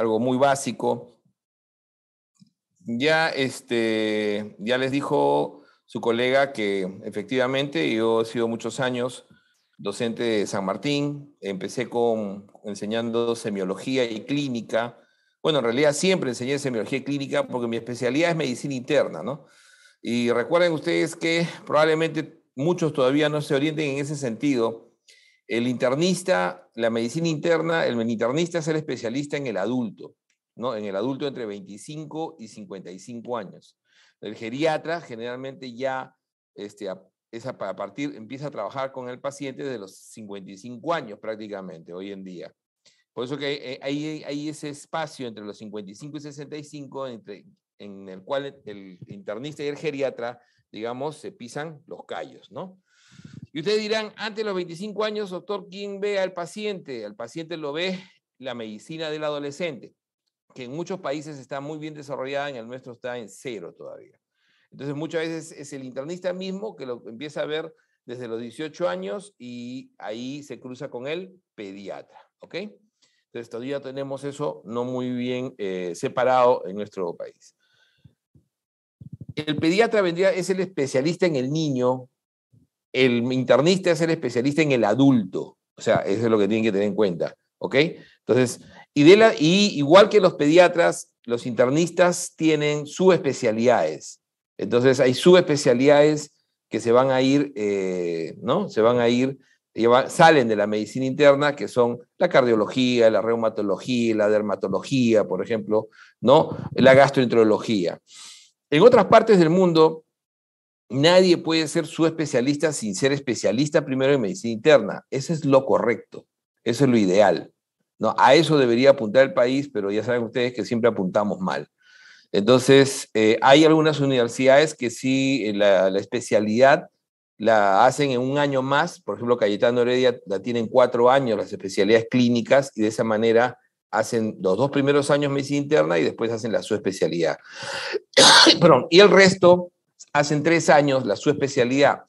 algo muy básico. Ya, este, ya les dijo su colega que efectivamente yo he sido muchos años docente de San Martín, empecé con enseñando semiología y clínica. Bueno, en realidad siempre enseñé semiología y clínica porque mi especialidad es medicina interna, ¿no? Y recuerden ustedes que probablemente muchos todavía no se orienten en ese sentido el internista, la medicina interna, el internista es el especialista en el adulto, ¿no? En el adulto entre 25 y 55 años. El geriatra generalmente ya este, es a partir, empieza a trabajar con el paciente desde los 55 años prácticamente hoy en día. Por eso que hay, eh, eh, ese espacio entre los 55 y 65 entre, en el cual el internista y el geriatra, digamos, se pisan los callos, ¿no? Y ustedes dirán, antes de los 25 años, doctor, ¿quién ve al paciente? Al paciente lo ve la medicina del adolescente, que en muchos países está muy bien desarrollada, en el nuestro está en cero todavía. Entonces, muchas veces es el internista mismo que lo empieza a ver desde los 18 años y ahí se cruza con el pediatra, ¿ok? Entonces, todavía tenemos eso no muy bien eh, separado en nuestro país. El pediatra vendría, es el especialista en el niño el internista es el especialista en el adulto. O sea, eso es lo que tienen que tener en cuenta. ¿Ok? Entonces, y, de la, y igual que los pediatras, los internistas tienen subespecialidades. Entonces, hay subespecialidades que se van a ir, eh, ¿no? Se van a ir, salen de la medicina interna, que son la cardiología, la reumatología, la dermatología, por ejemplo, ¿no? La gastroenterología. En otras partes del mundo, nadie puede ser su especialista sin ser especialista primero en medicina interna. Eso es lo correcto, eso es lo ideal. ¿no? A eso debería apuntar el país, pero ya saben ustedes que siempre apuntamos mal. Entonces, eh, hay algunas universidades que sí, eh, la, especialidad la hacen en un año más, por ejemplo, Cayetano Heredia la tienen cuatro años, las especialidades clínicas, y de esa manera hacen los dos primeros años medicina interna y después hacen la especialidad Perdón, y el resto hacen tres años la su especialidad.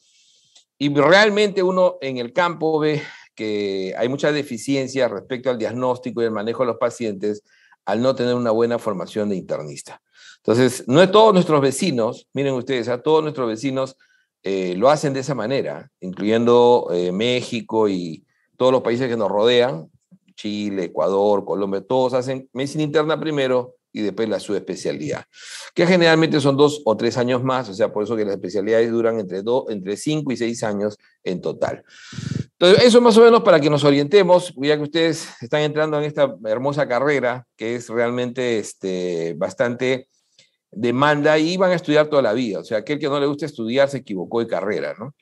Y realmente uno en el campo ve que hay mucha deficiencia respecto al diagnóstico y el manejo de los pacientes al no tener una buena formación de internista. Entonces, no es todos nuestros vecinos, miren ustedes, a ¿ah? todos nuestros vecinos eh, lo hacen de esa manera, incluyendo eh, México y todos los países que nos rodean, Chile, Ecuador, Colombia, todos hacen medicina interna primero y después la subespecialidad, que generalmente son dos o tres años más, o sea, por eso que las especialidades duran entre, dos, entre cinco y seis años en total. Entonces, eso más o menos para que nos orientemos, ya que ustedes están entrando en esta hermosa carrera, que es realmente este, bastante demanda y van a estudiar toda la vida, o sea, aquel que no le gusta estudiar se equivocó de carrera, ¿no?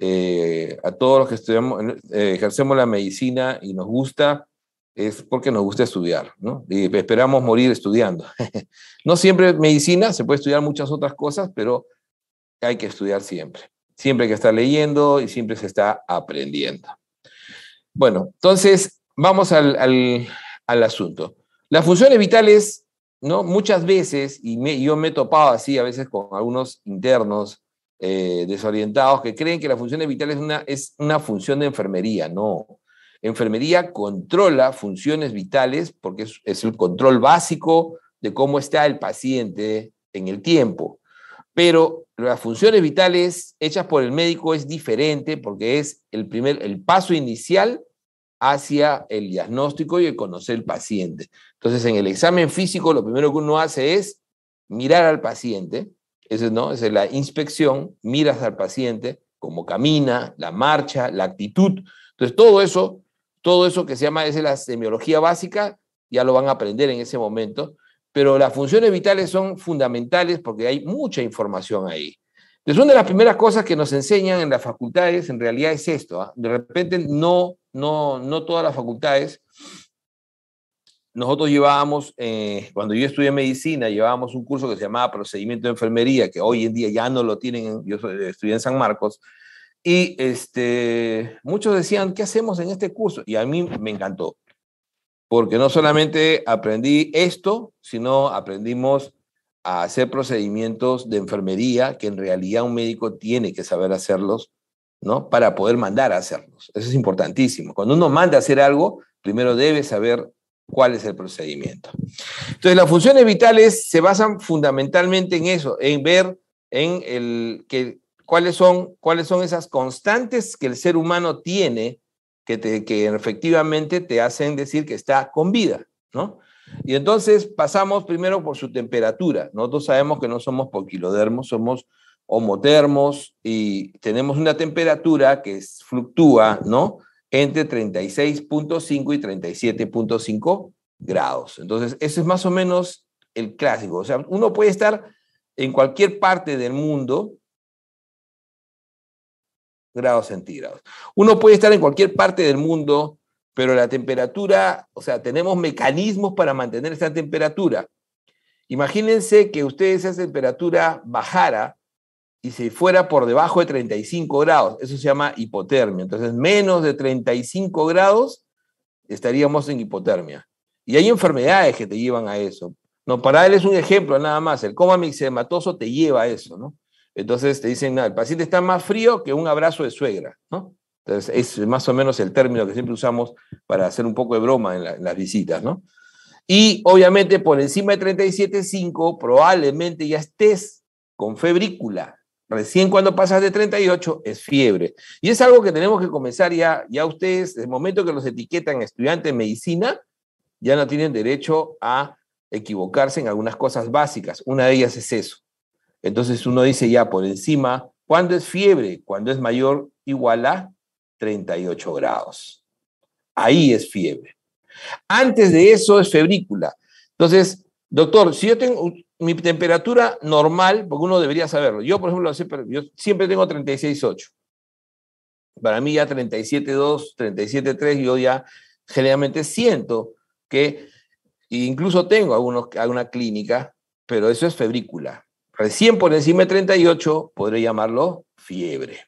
Eh, a todos los que estudiamos, eh, ejercemos la medicina y nos gusta, es porque nos gusta estudiar, ¿no? Y esperamos morir estudiando. no siempre medicina, se puede estudiar muchas otras cosas, pero hay que estudiar siempre. Siempre que está leyendo y siempre se está aprendiendo. Bueno, entonces vamos al, asunto. Las funciones vitales, ¿no? Muchas veces, y yo me he topado así a veces con algunos internos eh, desorientados que creen que las funciones vitales una, es una función de enfermería, no Enfermería controla funciones vitales porque es, el control básico de cómo está el paciente en el tiempo. Pero las funciones vitales hechas por el médico es diferente porque es el primer, el paso inicial hacia el diagnóstico y el conocer el paciente. Entonces, en el examen físico, lo primero que uno hace es mirar al paciente, esa ¿no? es la inspección, miras al paciente, cómo camina, la marcha, la actitud. Entonces, todo eso todo eso que se llama es la semiología básica, ya lo van a aprender en ese momento, pero las funciones vitales son fundamentales porque hay mucha información ahí. Entonces, una de las primeras cosas que nos enseñan en las facultades en realidad es esto. ¿ah? De repente, no, no, no todas las facultades. Nosotros llevábamos, eh, cuando yo estudié medicina, llevábamos un curso que se llamaba Procedimiento de Enfermería, que hoy en día ya no lo tienen, yo estudié en San Marcos, y este, muchos decían, ¿qué hacemos en este curso? Y a mí me encantó, porque no solamente aprendí esto, sino aprendimos a hacer procedimientos de enfermería que en realidad un médico tiene que saber hacerlos, ¿no? Para poder mandar a hacerlos. Eso es importantísimo. Cuando uno manda a hacer algo, primero debe saber cuál es el procedimiento. Entonces, las funciones vitales se basan fundamentalmente en eso, en ver en el que cuáles son, cuáles son esas constantes que el ser humano tiene que, que efectivamente te hacen decir que está con vida, ¿no? Y entonces pasamos primero por su temperatura. Nosotros sabemos que no somos poquilodermos, somos homodermos y tenemos una temperatura que fluctúa, ¿no? Entre 36.5 y 37.5 grados. Entonces, eso es más o menos el clásico. O sea, uno puede estar en cualquier parte del mundo grados centígrados. Uno puede estar en cualquier parte del mundo, pero la temperatura, o sea, tenemos mecanismos para mantener esa temperatura. Imagínense que ustedes esa temperatura bajara y se fuera por debajo de 35 grados. Eso se llama hipotermia. Entonces, menos de 35 grados estaríamos en hipotermia. Y hay enfermedades que te llevan a eso. No, para él es un ejemplo nada más. El coma mixematoso te lleva a eso, ¿no? Entonces te dicen, nada, el paciente está más frío que un abrazo de suegra, ¿no? Entonces es más o menos el término que siempre usamos para hacer un poco de broma en, las visitas, ¿no? Y obviamente por encima de 37.5 probablemente ya estés con febrícula. Recién cuando pasas de 38 es fiebre. Y es algo que tenemos que comenzar ya, ya ustedes, desde el momento que los etiquetan estudiante de medicina, ya no tienen derecho a equivocarse en algunas cosas básicas. Una de ellas es eso. Entonces uno dice ya por encima, ¿cuándo es fiebre? Cuando es mayor igual a 38 grados. Ahí es fiebre. Antes de eso es febrícula. Entonces, doctor, si yo tengo mi temperatura normal, porque uno debería saberlo, yo por ejemplo siempre, yo siempre tengo 36,8. Para mí ya 37,2, 37,3, yo ya generalmente siento que, incluso tengo algunos, alguna clínica, pero eso es febrícula recién por encima de 38, podré llamarlo fiebre.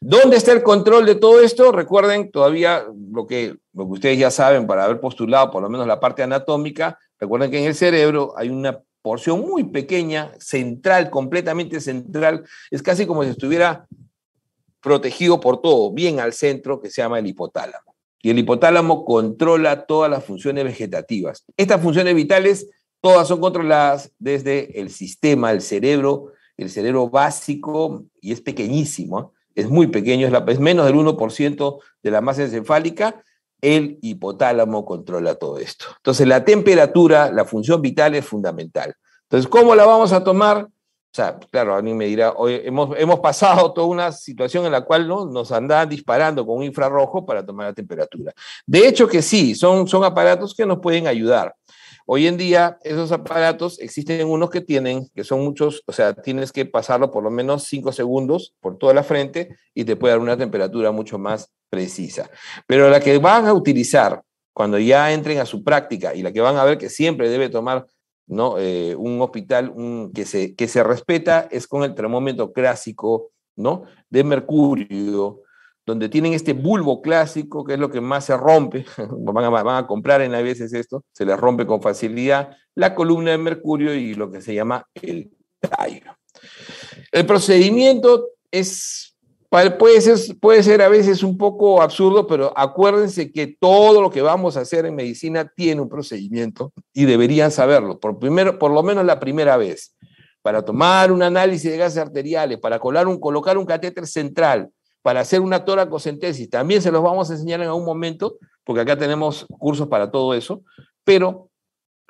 ¿Dónde está el control de todo esto? Recuerden todavía lo que, lo que ustedes ya saben para haber postulado por lo menos la parte anatómica, recuerden que en el cerebro hay una porción muy pequeña, central, completamente central, es casi como si estuviera protegido por todo, bien al centro, que se llama el hipotálamo. Y el hipotálamo controla todas las funciones vegetativas. Estas funciones vitales Todas son controladas desde el sistema, el cerebro, el cerebro básico, y es pequeñísimo, ¿eh? es muy pequeño, es, la, menos del 1% de la masa encefálica, el hipotálamo controla todo esto. Entonces, la temperatura, la función vital es fundamental. Entonces, ¿cómo la vamos a tomar? O sea, claro, alguien me dirá, hoy hemos, hemos pasado toda una situación en la cual nos andan disparando con un infrarrojo para tomar la temperatura. De hecho que sí, son, son aparatos que nos pueden ayudar. Hoy en día esos aparatos existen unos que tienen, que son muchos, o sea, tienes que pasarlo por lo menos cinco segundos por toda la frente y te puede dar una temperatura mucho más precisa. Pero la que van a utilizar cuando ya entren a su práctica y la que van a ver que siempre debe tomar ¿no? Eh, un hospital que, se, que se respeta es con el termómetro clásico ¿no? de mercurio donde tienen este bulbo clásico, que es lo que más se rompe, van a, comprar en a veces esto, se les rompe con facilidad la columna de mercurio y lo que se llama el tallo. El procedimiento es, puede ser, puede ser a veces un poco absurdo, pero acuérdense que todo lo que vamos a hacer en medicina tiene un procedimiento y deberían saberlo, por, primero, por lo menos la primera vez, para tomar un análisis de gases arteriales, para colar un, colocar un catéter central, para hacer una toracocentesis. También se los vamos a enseñar en algún momento, porque acá tenemos cursos para todo eso, pero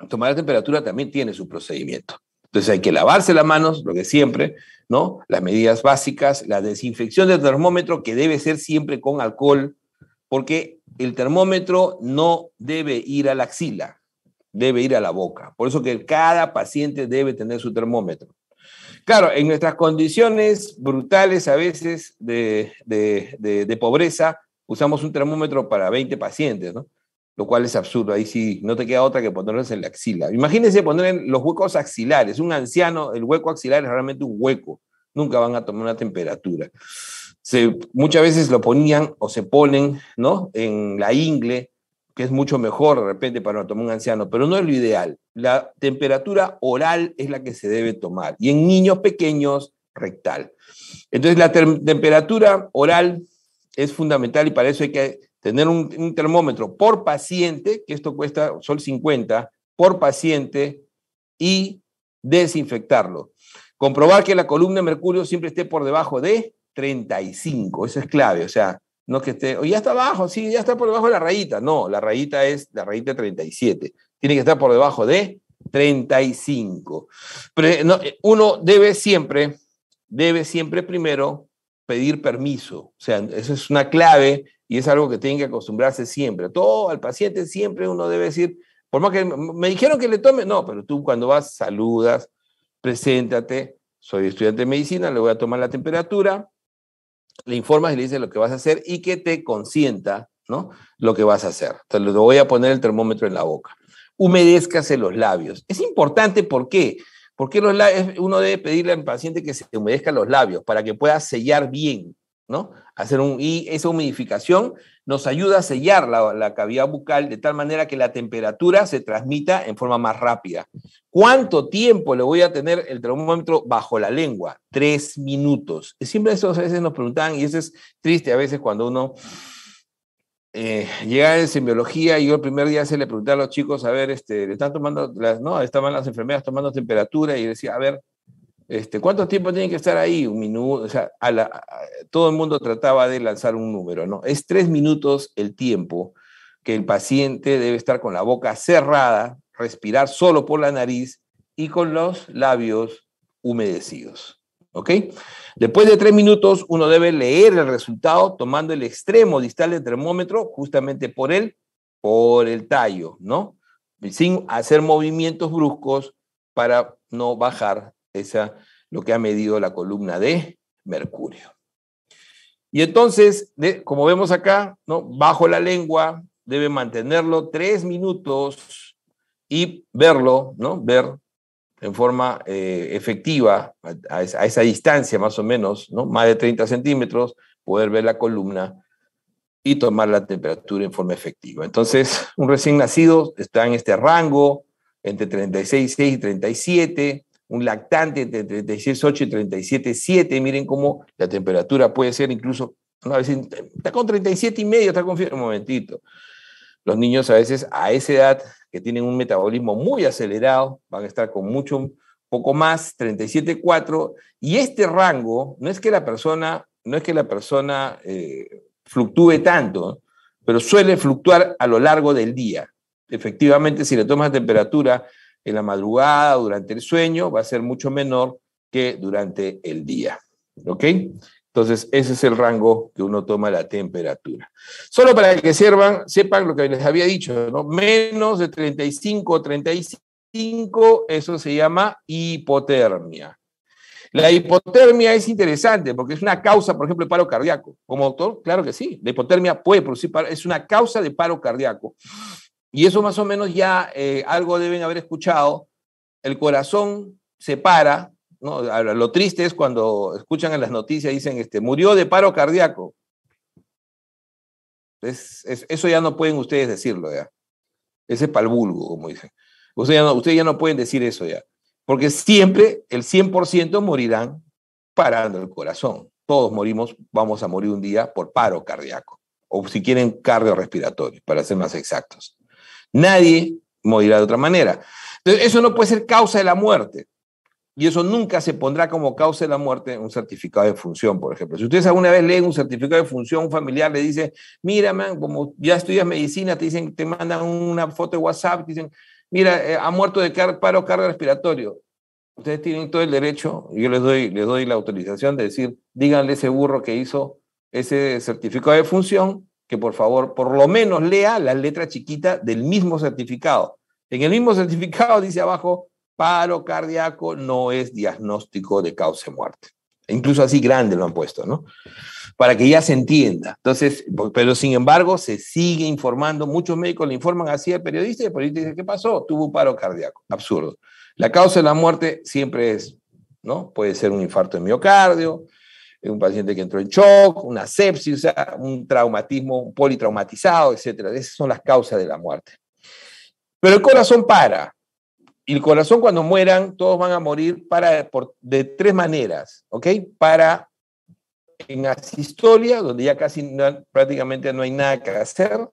tomar la temperatura también tiene su procedimiento. Entonces hay que lavarse las manos, lo que siempre, ¿no? Las medidas básicas, la desinfección del termómetro, que debe ser siempre con alcohol, porque el termómetro no debe ir a la axila, debe ir a la boca. Por eso que cada paciente debe tener su termómetro. Claro, en nuestras condiciones brutales a veces de, pobreza, usamos un termómetro para 20 pacientes, ¿no? Lo cual es absurdo, ahí sí no te queda otra que ponerlos en la axila. Imagínense poner en los huecos axilares, un anciano, el hueco axilar es realmente un hueco, nunca van a tomar una temperatura. muchas veces lo ponían o se ponen, ¿no? En la ingle, que es mucho mejor de repente para tomar un anciano, pero no es lo ideal la temperatura oral es la que se debe tomar y en niños pequeños rectal. Entonces la temperatura oral es fundamental y para eso hay que tener un, termómetro por paciente, que esto cuesta sol 50, por paciente y desinfectarlo. Comprobar que la columna de mercurio siempre esté por debajo de 35, eso es clave, o sea, no que esté, o oh, ya está abajo, sí, ya está por debajo de la rayita. No, la rayita es la rayita 37. Tiene que estar por debajo de 35. Pero no, eh, uno debe siempre, debe siempre primero pedir permiso. O sea, eso es una clave y es algo que tiene que acostumbrarse siempre. Todo al paciente siempre uno debe decir, por más que me dijeron que le tome, no, pero tú cuando vas saludas, preséntate, soy estudiante de medicina, le voy a tomar la temperatura, le informas y le dices lo que vas a hacer y que te consienta, ¿no? Lo que vas a hacer. Te lo voy a poner el termómetro en la boca. Humedézcase los labios. Es importante, ¿por qué? Porque uno debe pedirle al paciente que se humedezca los labios para que pueda sellar bien, ¿no? Hacer un, y esa humidificación nos ayuda a sellar la, cavidad bucal de tal manera que la temperatura se transmita en forma más rápida. ¿Cuánto tiempo le voy a tener el termómetro bajo la lengua? Tres minutos. Siempre eso a veces nos preguntan, y eso es triste a veces cuando uno llega eh, llega en semiología y yo el primer día se le pregunté a los chicos, a ver, este, ¿le están tomando, las, no, estaban las enfermeras tomando temperatura y decía, a ver, ¿Cuántos este, ¿Cuánto tiempo tiene que estar ahí? Un minuto. O sea, todo el mundo trataba de lanzar un número, ¿no? Es tres minutos el tiempo que el paciente debe estar con la boca cerrada, respirar solo por la nariz y con los labios humedecidos. ¿Ok? Después de tres minutos, uno debe leer el resultado tomando el extremo distal del termómetro justamente por él, por el tallo, ¿no? Sin hacer movimientos bruscos para no bajar esa, lo que ha medido la columna de mercurio. Y entonces, como vemos acá, ¿no? bajo la lengua, debe mantenerlo tres minutos y verlo, ¿no? ver en forma eh, efectiva, a, esa, distancia más o menos, ¿no? más de 30 centímetros, poder ver la columna y tomar la temperatura en forma efectiva. Entonces, un recién nacido está en este rango entre 6 y 37, un lactante entre 36,8 y 37,7. Miren cómo la temperatura puede ser incluso, una vez está con 37 y medio, está con Un momentito. Los niños a veces a esa edad que tienen un metabolismo muy acelerado van a estar con mucho, poco más, 37,4. Y este rango no es que la persona, no es que la persona eh, fluctúe tanto, pero suele fluctuar a lo largo del día. Efectivamente, si le tomas la temperatura en la madrugada, durante el sueño, va a ser mucho menor que durante el día. ¿Ok? Entonces, ese es el rango que uno toma la temperatura. Solo para que sirvan, sepan lo que les había dicho, ¿no? Menos de 35 o 35, eso se llama hipotermia. La hipotermia es interesante porque es una causa, por ejemplo, de paro cardíaco. Como doctor, claro que sí, la hipotermia puede producir, es una causa de paro cardíaco. Y eso más o menos ya eh, algo deben haber escuchado. El corazón se para, ¿no? Lo triste es cuando escuchan en las noticias, dicen, este, murió de paro cardíaco. eso ya no pueden ustedes decirlo ya. Ese es palvulgo, como dicen. Ustedes ya, no, ustedes ya no pueden decir eso ya. Porque siempre el 100% morirán parando el corazón. Todos morimos, vamos a morir un día por paro cardíaco. O si quieren, cardiorrespiratorio, para ser más exactos. Nadie morirá de otra manera. Entonces, eso no puede ser causa de la muerte. Y eso nunca se pondrá como causa de la muerte un certificado de función, por ejemplo. Si ustedes alguna vez leen un certificado de función, un familiar le dice, mira, man, como ya estudias medicina, te dicen, te mandan una foto de WhatsApp, te dicen, mira, eh, ha muerto de paro carga respiratorio. Ustedes tienen todo el derecho, y yo les doy, les doy la autorización de decir, díganle ese burro que hizo ese certificado de función, que por favor, por lo menos lea la letra chiquita del mismo certificado. En el mismo certificado dice abajo, paro cardíaco no es diagnóstico de causa de muerte. Incluso así grande lo han puesto, ¿no? Para que ya se entienda. Entonces, pero sin embargo, se sigue informando. Muchos médicos le informan así al periodista y el periodista dice, ¿qué pasó? Tuvo un paro cardíaco. Absurdo. La causa de la muerte siempre es, ¿no? Puede ser un infarto de miocardio, un paciente que entró en shock, una sepsis, un traumatismo un politraumatizado, etc. Esas son las causas de la muerte. Pero el corazón para. Y el corazón cuando mueran, todos van a morir para, de tres maneras, ¿ok? Para en asistolia, donde ya casi prácticamente no hay nada que hacer,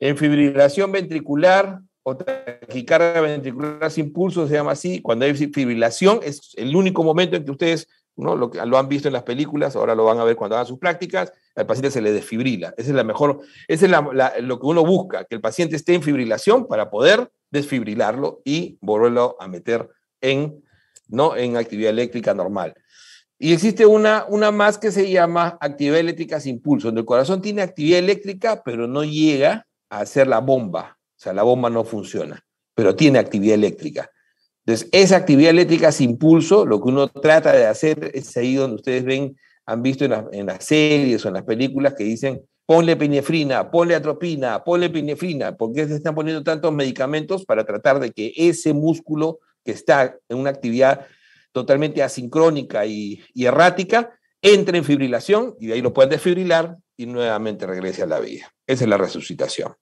en fibrilación ventricular o taquicardia ventricular sin pulso, se llama así, cuando hay fibrilación es el único momento en que ustedes lo, han visto en las películas, ahora lo van a ver cuando hagan sus prácticas, al paciente se le desfibrila. Esa es la mejor, es lo que uno busca, que el paciente esté en fibrilación para poder desfibrilarlo y volverlo a meter en, ¿no? en actividad eléctrica normal. Y existe una, una más que se llama actividad eléctrica sin pulso, donde el corazón tiene actividad eléctrica, pero no llega a hacer la bomba. O sea, la bomba no funciona, pero tiene actividad eléctrica. Entonces, esa actividad eléctrica sin impulso, lo que uno trata de hacer es ahí donde ustedes ven, han visto en, las series o en las películas que dicen, ponle pinefrina, ponle atropina, ponle pinefrina, porque se están poniendo tantos medicamentos para tratar de que ese músculo que está en una actividad totalmente asincrónica y, errática, entre en fibrilación y de ahí lo pueden desfibrilar y nuevamente regrese a la vida. Esa es la resucitación.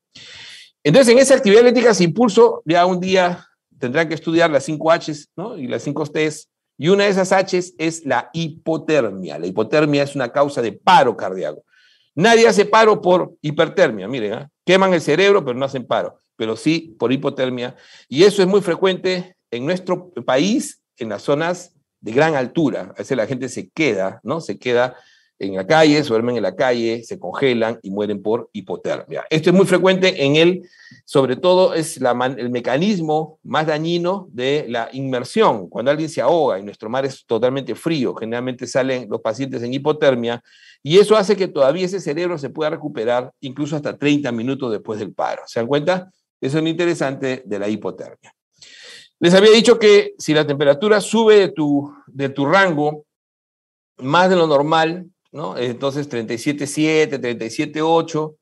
Entonces, en esa actividad eléctrica sin pulso, ya un día tendrán que estudiar las 5 Hs ¿no? y las 5 Ts. Y una de esas Hs es la hipotermia. La hipotermia es una causa de paro cardíaco. Nadie hace paro por hipertermia, miren, ¿ah? queman el cerebro, pero no hacen paro, pero sí por hipotermia. Y eso es muy frecuente en nuestro país, en las zonas de gran altura. A veces la gente se queda, ¿no? Se queda en la calle, se duermen en la calle, se congelan y mueren por hipotermia. Esto es muy frecuente en él, sobre todo es el mecanismo más dañino de la inmersión. Cuando alguien se ahoga y nuestro mar es totalmente frío, generalmente salen los pacientes en hipotermia y eso hace que todavía ese cerebro se pueda recuperar incluso hasta 30 minutos después del paro. ¿Se dan cuenta? Eso es lo interesante de la hipotermia. Les había dicho que si la temperatura sube tu, de tu rango, más de lo normal, ¿no? Entonces 37.7, 37.8,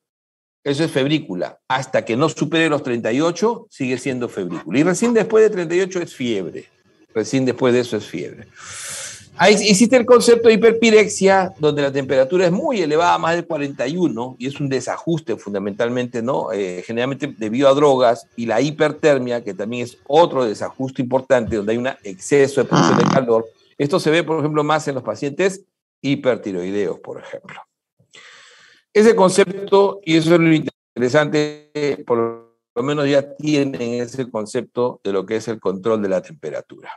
eso es febrícula. Hasta que no supere los 38, sigue siendo febrícula. Y recién después de 38 es fiebre. Recién después de eso es fiebre. Ahí existe el concepto de hiperpirexia, donde la temperatura es muy elevada, más de 41, y es un desajuste fundamentalmente, ¿no? Eh, generalmente debido a drogas y la hipertermia, que también es otro desajuste importante, donde hay un exceso de producción de ah. calor. Esto se ve, por ejemplo, más en los pacientes hipertiroideos, por ejemplo. Ese concepto, y eso es lo interesante, por lo menos ya tienen ese concepto de lo que es el control de la temperatura.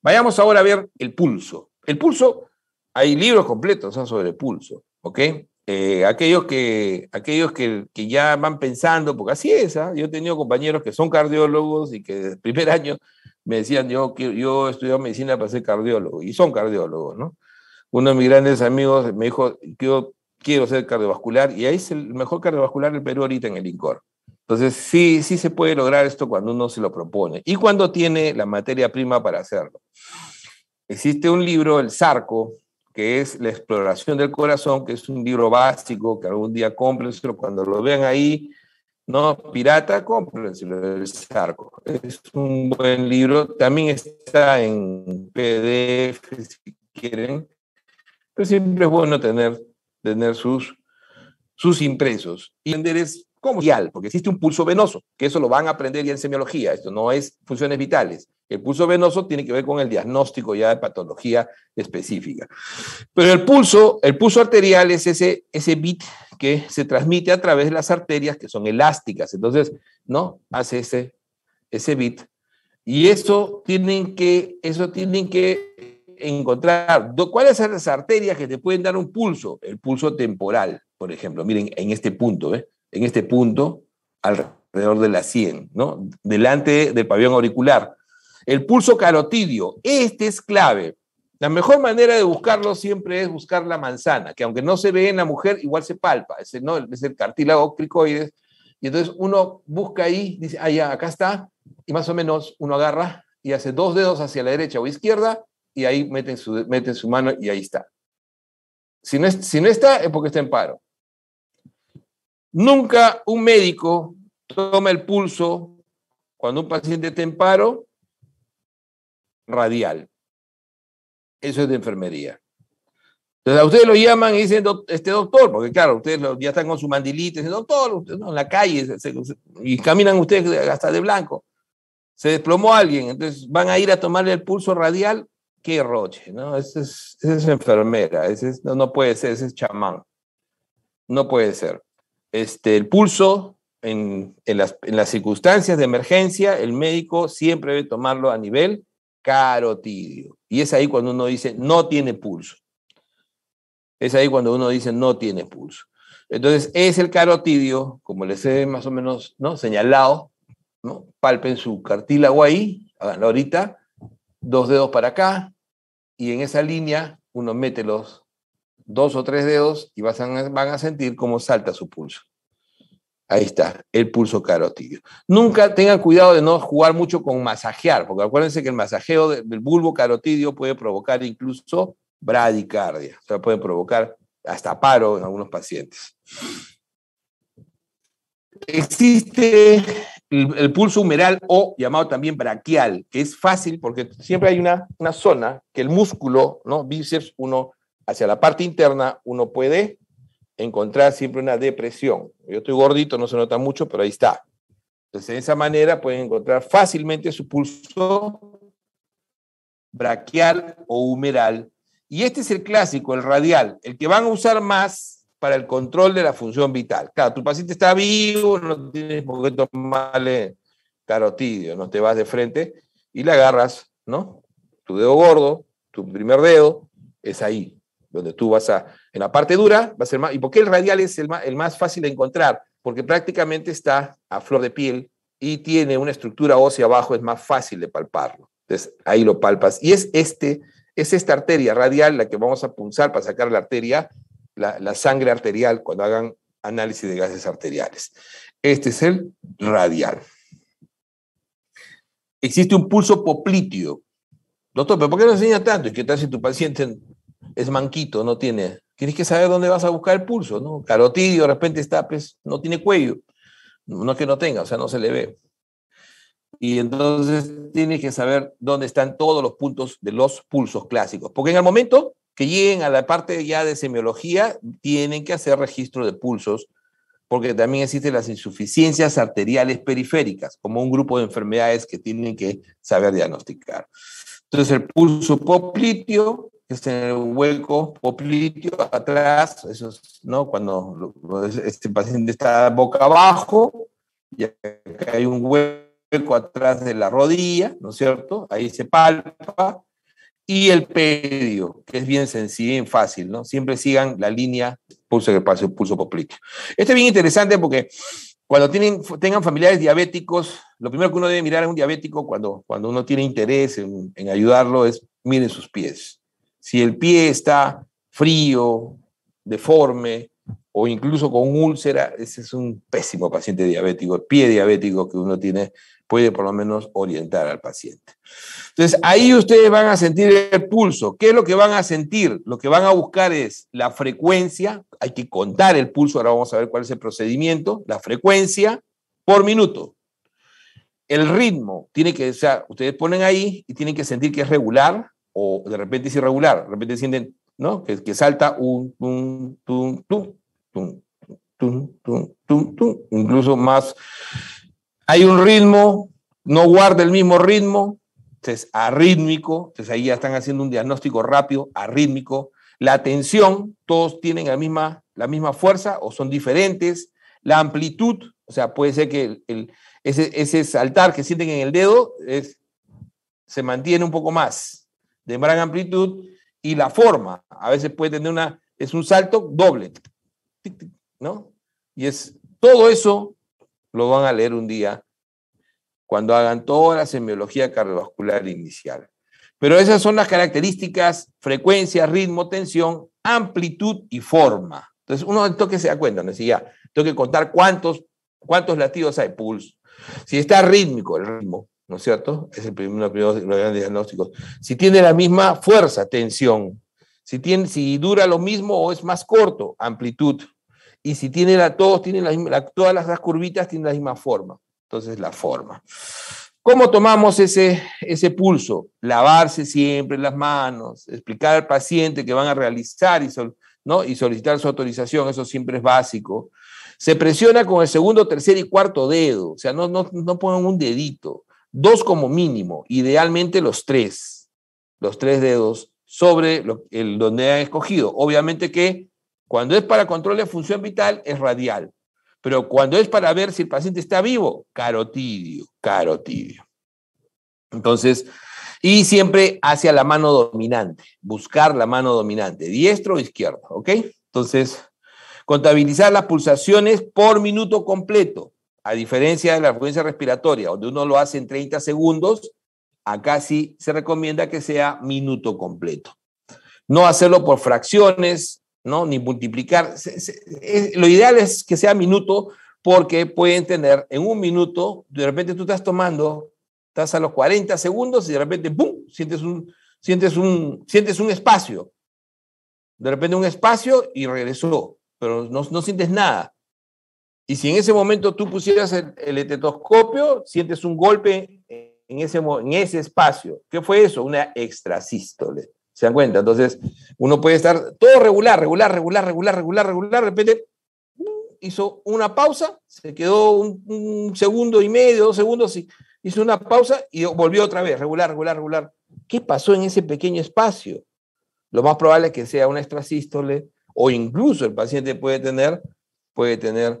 Vayamos ahora a ver el pulso. El pulso, hay libros completos sobre el pulso, ¿ok? Eh, aquellos que, aquellos que, ya van pensando, porque así es, ¿ah? yo he tenido compañeros que son cardiólogos y que desde el primer año me decían, yo, yo he estudiado medicina para ser cardiólogo, y son cardiólogos, ¿no? uno de mis grandes amigos me dijo, yo quiero ser cardiovascular y ahí es el mejor cardiovascular del Perú ahorita en el INCOR. Entonces, sí, sí se puede lograr esto cuando uno se lo propone y cuando tiene la materia prima para hacerlo. Existe un libro, el Sarco, que es La exploración del corazón, que es un libro básico que algún día cómprenselo. Cuando lo vean ahí, no pirata, cómprenselo, el Sarco. Es un buen libro. También está en PDF, si quieren. Pero siempre es bueno tener, tener sus, sus impresos. Y entender es como porque existe un pulso venoso, que eso lo van a aprender ya en semiología, esto no es funciones vitales. El pulso venoso tiene que ver con el diagnóstico ya de patología específica. Pero el pulso, el pulso arterial es ese, ese bit que se transmite a través de las arterias que son elásticas, entonces, ¿no? Hace ese, ese bit. Y tienen que, eso tienen que encontrar cuáles son las arterias que te pueden dar un pulso, el pulso temporal, por ejemplo. Miren, en este punto, ¿eh? en este punto, alrededor de la 100, ¿no? delante del pabellón auricular. El pulso carotidio, este es clave. La mejor manera de buscarlo siempre es buscar la manzana, que aunque no se ve en la mujer, igual se palpa, es el, ¿no? es el cartílago cricoides. Y entonces uno busca ahí, dice, ah, acá está, y más o menos uno agarra y hace dos dedos hacia la derecha o izquierda, y ahí meten su, meten su mano y ahí está. Si no, es, si no está, es porque está en paro. Nunca un médico toma el pulso cuando un paciente está en paro radial. Eso es de enfermería. Entonces a ustedes lo llaman y dicen, este doctor, porque claro, ustedes ya están con su mandilita, dicen, doctor, ustedes en la calle, y caminan ustedes hasta de blanco. Se desplomó alguien, entonces van a ir a tomarle el pulso radial qué roche, ¿no? Esa es, enfermera, ese no, puede ser, ese es chamán. No puede ser. Este, el pulso, en, las, circunstancias de emergencia, el médico siempre debe tomarlo a nivel carotidio. Y es ahí cuando uno dice, no tiene pulso. Es ahí cuando uno dice, no tiene pulso. Entonces, es el carotidio, como les he más o menos ¿no? señalado, ¿no? palpen su cartílago ahí, ahorita, dos dedos para acá y en esa línea uno mete los dos o tres dedos y van a sentir cómo salta su pulso. Ahí está, el pulso carotidio. Nunca tengan cuidado de no jugar mucho con masajear, porque acuérdense que el masajeo del bulbo carotidio puede provocar incluso bradicardia, o sea, puede provocar hasta paro en algunos pacientes. Existe el, pulso humeral o llamado también braquial, que es fácil porque siempre hay una, una zona que el músculo, ¿no? Bíceps, uno hacia la parte interna, uno puede encontrar siempre una depresión. Yo estoy gordito, no se nota mucho, pero ahí está. Entonces, de esa manera pueden encontrar fácilmente su pulso braquial o humeral. Y este es el clásico, el radial, el que van a usar más para el control de la función vital. Claro, tu paciente está vivo, no tienes por qué tomarle carotidio, no te vas de frente y le agarras, ¿no? Tu dedo gordo, tu primer dedo, es ahí, donde tú vas a, en la parte dura, va a ser más, y por qué el radial es el más, el más fácil de encontrar, porque prácticamente está a flor de piel y tiene una estructura ósea abajo, es más fácil de palparlo. Entonces, ahí lo palpas. Y es este, es esta arteria radial la que vamos a punzar para sacar la arteria la, sangre arterial cuando hagan análisis de gases arteriales. Este es el radial. Existe un pulso popliteo. Doctor, ¿pero por qué no enseña tanto? ¿Y qué tal si tu paciente es manquito, no tiene? Tienes que saber dónde vas a buscar el pulso, ¿no? Carotidio, de repente está, pues, no tiene cuello. No es que no tenga, o sea, no se le ve. Y entonces tienes que saber dónde están todos los puntos de los pulsos clásicos. Porque en el momento que lleguen a la parte ya de semiología, tienen que hacer registro de pulsos, porque también existen las insuficiencias arteriales periféricas, como un grupo de enfermedades que tienen que saber diagnosticar. Entonces, el pulso popliteo, que es en el hueco popliteo atrás, eso ¿no? Cuando este paciente está boca abajo, y hay un hueco atrás de la rodilla, ¿no es cierto? Ahí se palpa, y el pedio, que es bien sencillo y fácil, ¿no? Siempre sigan la línea pulso que pase, pulso por Este es bien interesante porque cuando tienen, tengan familiares diabéticos, lo primero que uno debe mirar a un diabético cuando, cuando uno tiene interés en, ayudarlo es miren sus pies. Si el pie está frío, deforme o incluso con úlcera, ese es un pésimo paciente diabético, el pie diabético que uno tiene puede por lo menos orientar al paciente. Entonces, ahí ustedes van a sentir el pulso. ¿Qué es lo que van a sentir? Lo que van a buscar es la frecuencia, hay que contar el pulso, ahora vamos a ver cuál es el procedimiento, la frecuencia por minuto. El ritmo tiene que, o sea, ustedes ponen ahí y tienen que sentir que es regular o de repente es irregular, de repente sienten, ¿no? Que, salta un, tum, tum, tum, tum, tum, tum, tum, incluso más hay un ritmo, no guarda el mismo ritmo, es arrítmico, entonces ahí ya están haciendo un diagnóstico rápido, arrítmico. La tensión, todos tienen la misma, la misma fuerza o son diferentes. La amplitud, o sea, puede ser que ese, ese saltar que sienten en el dedo es, se mantiene un poco más, de gran amplitud. Y la forma, a veces puede tener una, es un salto doble, ¿no? Y es todo eso lo van a leer un día cuando hagan toda la semiología cardiovascular inicial. Pero esas son las características, frecuencia, ritmo, tensión, amplitud y forma. Entonces uno toque se da cuenta, no ya, tengo que contar cuántos, cuántos latidos hay, pulso. Si está rítmico el ritmo, ¿no es cierto? Es el primero, de los diagnósticos. Si tiene la misma fuerza, tensión. Si, tiene, si dura lo mismo o es más corto, amplitud y si tienen la, todos tienen todas las curvitas tienen la misma forma. Entonces, la forma. ¿Cómo tomamos ese, ese pulso? Lavarse siempre las manos, explicar al paciente que van a realizar y, ¿no? y solicitar su autorización, eso siempre es básico. Se presiona con el segundo, tercer y cuarto dedo, o sea, no, no, pongan un dedito, dos como mínimo, idealmente los tres, los tres dedos sobre el donde han escogido. Obviamente que cuando es para control de función vital, es radial. Pero cuando es para ver si el paciente está vivo, carotidio, carotidio. Entonces, y siempre hacia la mano dominante, buscar la mano dominante, diestro o izquierdo, ¿ok? Entonces, contabilizar las pulsaciones por minuto completo, a diferencia de la frecuencia respiratoria, donde uno lo hace en 30 segundos, acá sí se recomienda que sea minuto completo. No hacerlo por fracciones, ¿no? Ni multiplicar. lo ideal es que sea minuto porque pueden tener en un minuto, de repente tú estás tomando, estás a los 40 segundos y de repente, ¡pum!, sientes un, sientes un, sientes un espacio. De repente un espacio y regresó, pero no, sientes nada. Y si en ese momento tú pusieras el, el sientes un golpe en ese, en ese espacio. ¿Qué fue eso? Una extrasístole. ¿Se dan cuenta? Entonces, uno puede estar todo regular, regular, regular, regular, regular, regular, de repente mm, hizo una pausa, se quedó un, segundo y medio, dos segundos, y hizo una pausa y volvió otra vez, regular, regular, regular. ¿Qué pasó en ese pequeño espacio? Lo más probable es que sea una extrasístole o incluso el paciente puede tener, puede tener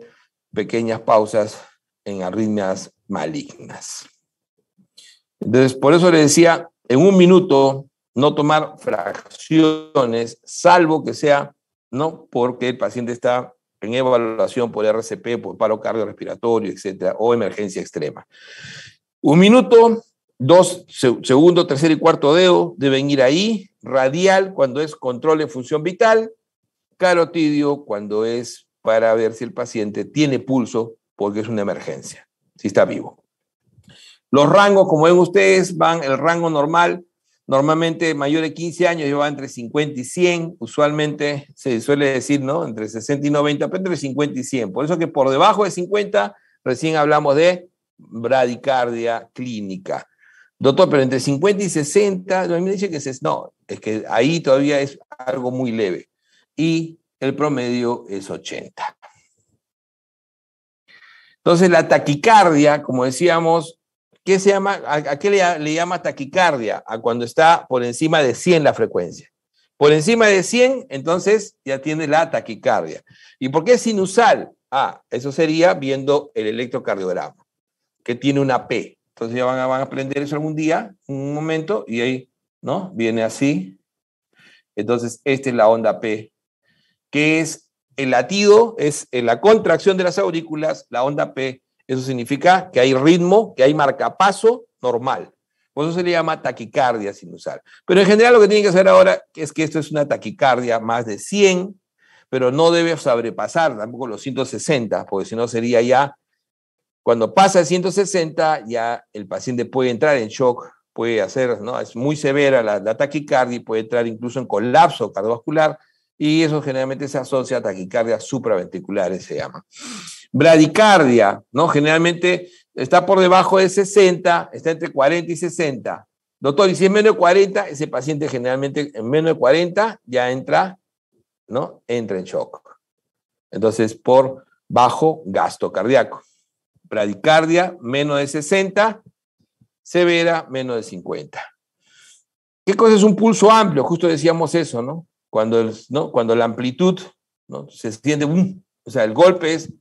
pequeñas pausas en arritmias malignas. Entonces, por eso le decía, en un minuto no tomar fracciones, salvo que sea, ¿no? Porque el paciente está en evaluación por RCP, por paro cardiorrespiratorio, etcétera, o emergencia extrema. Un minuto, dos, segundo, tercer y cuarto dedo deben ir ahí. Radial cuando es control de función vital. Carotidio cuando es para ver si el paciente tiene pulso porque es una emergencia, si está vivo. Los rangos, como ven ustedes, van el rango normal Normalmente mayor de 15 años lleva entre 50 y 100, usualmente se suele decir, ¿no? Entre 60 y 90, pero entre 50 y 100. Por eso que por debajo de 50 recién hablamos de bradicardia clínica. Doctor, pero entre 50 y 60, mí me dice que es, no, es que ahí todavía es algo muy leve. Y el promedio es 80. Entonces, la taquicardia, como decíamos, ¿Qué se llama, a, qué le, llama taquicardia? A cuando está por encima de 100 la frecuencia. Por encima de 100, entonces ya tiene la taquicardia. ¿Y por qué es sinusal? Ah, eso sería viendo el electrocardiograma, que tiene una P. Entonces ya van a, van a aprender eso algún día, un momento, y ahí, ¿no? Viene así. Entonces, esta es la onda P, que es el latido, es eh, la contracción de las aurículas, la onda P eso significa que hay ritmo, que hay marcapaso normal. Por eso se le llama taquicardia sinusal. Pero en general lo que tienen que hacer ahora es que esto es una taquicardia más de 100, pero no debe sobrepasar tampoco los 160, porque si no sería ya, cuando pasa de 160, ya el paciente puede entrar en shock, puede hacer, ¿no? Es muy severa la, la taquicardia y puede entrar incluso en colapso cardiovascular, y eso generalmente se asocia a taquicardias supraventriculares, se llama. Bradicardia, ¿no? Generalmente está por debajo de 60, está entre 40 y 60. Doctor, y si es menos de 40, ese paciente generalmente en menos de 40 ya entra, ¿no? Entra en shock. Entonces, por bajo gasto cardíaco. Bradicardia, menos de 60. Severa, menos de 50. ¿Qué cosa es un pulso amplio? Justo decíamos eso, ¿no? Cuando, ¿no? Cuando la amplitud ¿no? se extiende ¡bum! o sea, el golpe es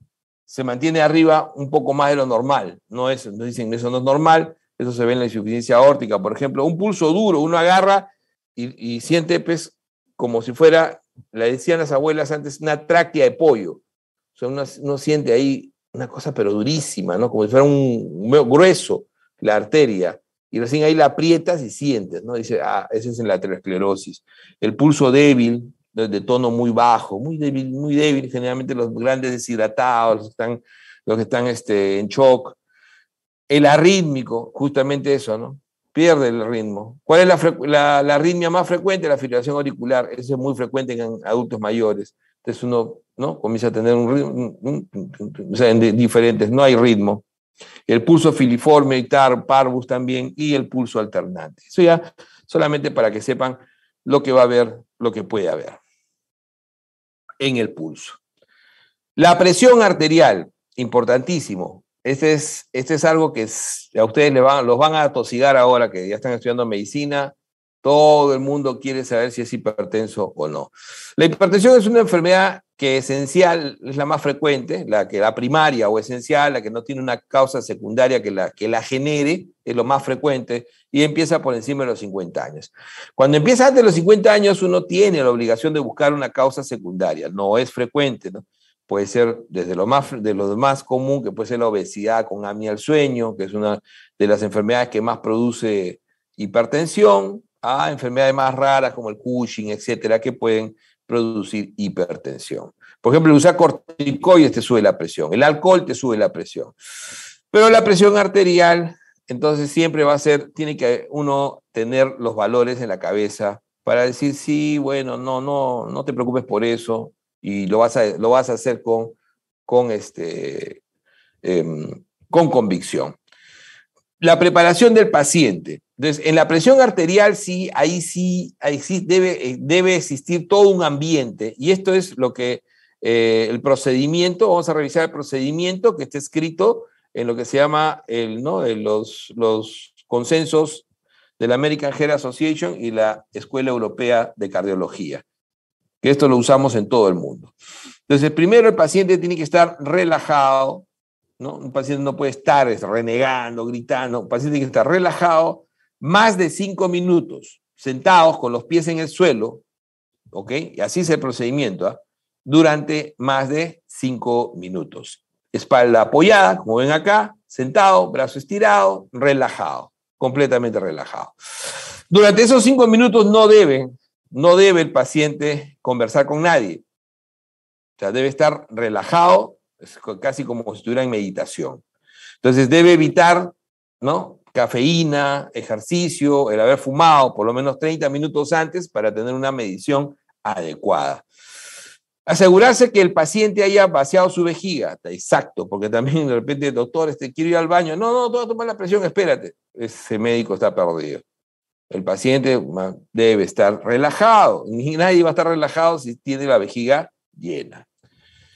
se mantiene arriba un poco más de lo normal. No es, nos dicen, eso no es normal, eso se ve en la insuficiencia aórtica, por ejemplo. Un pulso duro, uno agarra y, siente pues, como si fuera, la decían las abuelas antes, una tráquea de pollo. O sea, uno, siente ahí una cosa pero durísima, ¿no? Como si fuera un grueso la arteria y recién ahí la aprietas y sientes, ¿no? Dice, ah, ese es en la aterosclerosis. El pulso débil, de tono muy bajo, muy débil, muy débil, generalmente los grandes deshidratados, los que están, los que están este, en shock. El arrítmico, justamente eso, ¿no? Pierde el ritmo. ¿Cuál es la, arritmia más frecuente? La fibrilación auricular. Eso es muy frecuente en adultos mayores. Entonces uno ¿no? comienza a tener un ritmo, o sea, diferentes, no hay ritmo. El pulso filiforme parvus también, y el pulso alternante. Eso ya solamente para que sepan lo que va a haber, lo que puede haber en el pulso. La presión arterial, importantísimo. Este es, este es algo que a ustedes los van a tosigar ahora que ya están estudiando medicina. Todo el mundo quiere saber si es hipertenso o no. La hipertensión es una enfermedad que esencial es la más frecuente, la que la primaria o esencial, la que no tiene una causa secundaria que la, que la genere, es lo más frecuente, y empieza por encima de los 50 años. Cuando empieza antes de los 50 años, uno tiene la obligación de buscar una causa secundaria, no es frecuente, ¿no? Puede ser desde lo más, de lo más común, que puede ser la obesidad con amia al sueño, que es una de las enfermedades que más produce hipertensión, a enfermedades más raras como el Cushing, etcétera, que pueden producir hipertensión. Por ejemplo, usar corticoides te sube la presión, el alcohol te sube la presión. Pero la presión arterial, entonces siempre va a ser, tiene que uno tener los valores en la cabeza para decir, sí, bueno, no, no, no te preocupes por eso y lo vas a, lo vas a hacer con, con, este, em, con convicción. La preparación del paciente. Entonces, en la presión arterial sí, ahí sí, ahí debe, eh, debe existir todo un ambiente. Y esto es lo que eh, el procedimiento, vamos a revisar el procedimiento que está escrito en lo que se llama el, ¿no? Eh, los, los consensos de la American Heart Association y la Escuela Europea de Cardiología, que esto lo usamos en todo el mundo. Entonces, primero el paciente tiene que estar relajado, un paciente no puede estar renegando, gritando, un paciente tiene que estar relajado más de cinco minutos, sentados con los pies en el suelo, ¿ok? Y así es el procedimiento, ¿ah? durante más de cinco minutos. Espalda apoyada, como ven acá, sentado, brazo estirado, relajado, completamente relajado. Durante esos cinco minutos no debe, no debe el paciente conversar con nadie. O sea, debe estar relajado, es casi como si estuviera en meditación. Entonces debe evitar, ¿no? Cafeína, ejercicio, el haber fumado por lo menos 30 minutos antes para tener una medición adecuada. Asegurarse que el paciente haya vaciado su vejiga, exacto, porque también de repente, el doctor, este, quiero ir al baño. No, no, a tomar la presión, espérate. Ese médico está perdido. El paciente debe estar relajado. Nadie va a estar relajado si tiene la vejiga llena.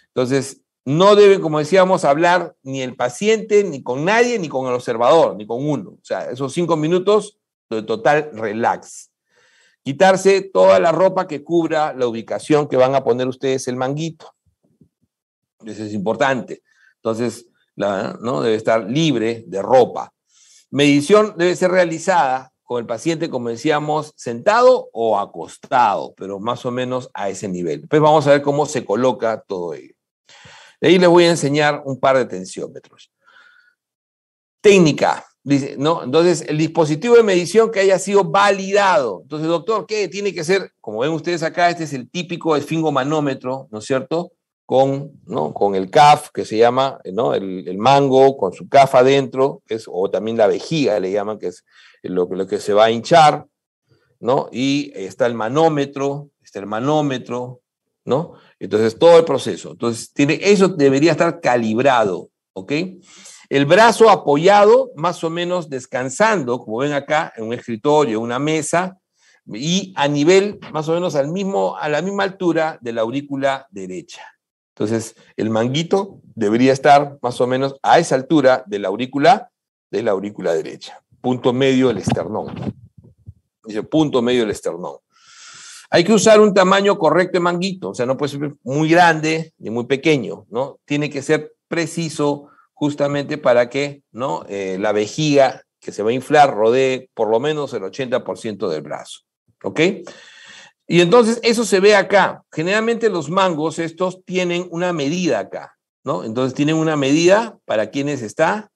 Entonces, no deben, como decíamos, hablar ni el paciente, ni con nadie, ni con el observador, ni con uno. O sea, esos cinco minutos de total relax. Quitarse toda la ropa que cubra la ubicación que van a poner ustedes el manguito. Eso es importante. Entonces, ¿no? debe estar libre de ropa. Medición debe ser realizada con el paciente, como decíamos, sentado o acostado, pero más o menos a ese nivel. Pues vamos a ver cómo se coloca todo ello. Y ahí les voy a enseñar un par de tensiómetros. Técnica. Dice, ¿no? Entonces, el dispositivo de medición que haya sido validado. Entonces, doctor, ¿qué tiene que ser? Como ven ustedes acá, este es el típico esfingomanómetro, ¿no es cierto? Con, ¿no? con el CAF, que se llama ¿no? el, mango, con su CAF adentro, o también la vejiga le llaman, que es lo, lo que se va a hinchar, ¿no? Y está el manómetro, está el manómetro, entonces, todo el proceso. Entonces, eso debería estar calibrado, ¿ok? El brazo apoyado, más o menos descansando, como ven acá, en un escritorio, en una mesa, y a nivel, más o menos al mismo, a la misma altura de la aurícula derecha. Entonces, el manguito debería estar más o menos a esa altura de la aurícula, de la aurícula derecha. Punto medio del esternón. Dice, punto medio del esternón. Hay que usar un tamaño correcto de manguito, o sea, no puede ser muy grande ni muy pequeño, ¿no? Tiene que ser preciso justamente para que, ¿no? Eh, la vejiga que se va a inflar rodee por lo menos el 80% del brazo, ¿ok? Y entonces eso se ve acá. Generalmente los mangos estos tienen una medida acá, ¿no? Entonces tienen una medida para quienes está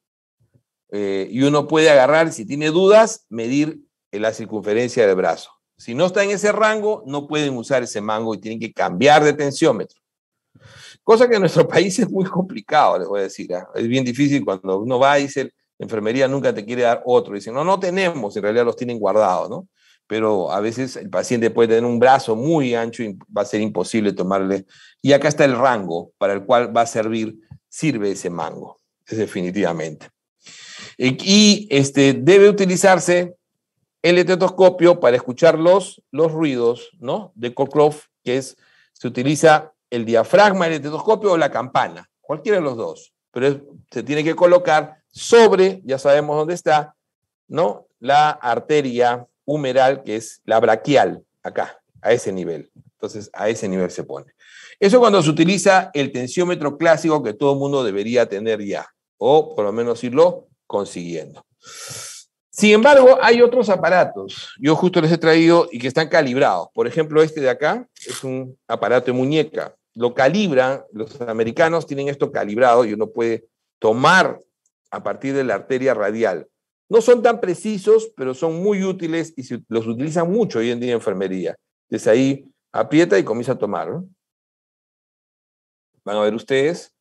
eh, y uno puede agarrar, si tiene dudas, medir la circunferencia del brazo. Si no está en ese rango, no pueden usar ese mango y tienen que cambiar de tensiómetro. Cosa que en nuestro país es muy complicado, les voy a decir. ¿ah? Es bien difícil cuando uno va y dice, la enfermería nunca te quiere dar otro. Dicen, no, no tenemos, en realidad los tienen guardados, ¿no? Pero a veces el paciente puede tener un brazo muy ancho y va a ser imposible tomarle. Y acá está el rango para el cual va a servir, sirve ese mango, definitivamente. Y este, debe utilizarse el estetoscopio para escuchar los, ruidos ¿no? de Cockcroft, que es, se utiliza el diafragma del estetoscopio o la campana, cualquiera de los dos, pero se tiene que colocar sobre, ya sabemos dónde está, ¿no? La arteria humeral, que es la braquial, acá, a ese nivel. Entonces, a ese nivel se pone. Eso cuando se utiliza el tensiómetro clásico que todo el mundo debería tener ya, o por lo menos irlo consiguiendo. Sin embargo, hay otros aparatos, yo justo les he traído y que están calibrados. Por ejemplo, este de acá es un aparato de muñeca. Lo calibran, los americanos tienen esto calibrado y uno puede tomar a partir de la arteria radial. No son tan precisos, pero son muy útiles y se, los utilizan mucho hoy en día en enfermería. Desde ahí aprieta y comienza a tomar. Van a ver ustedes.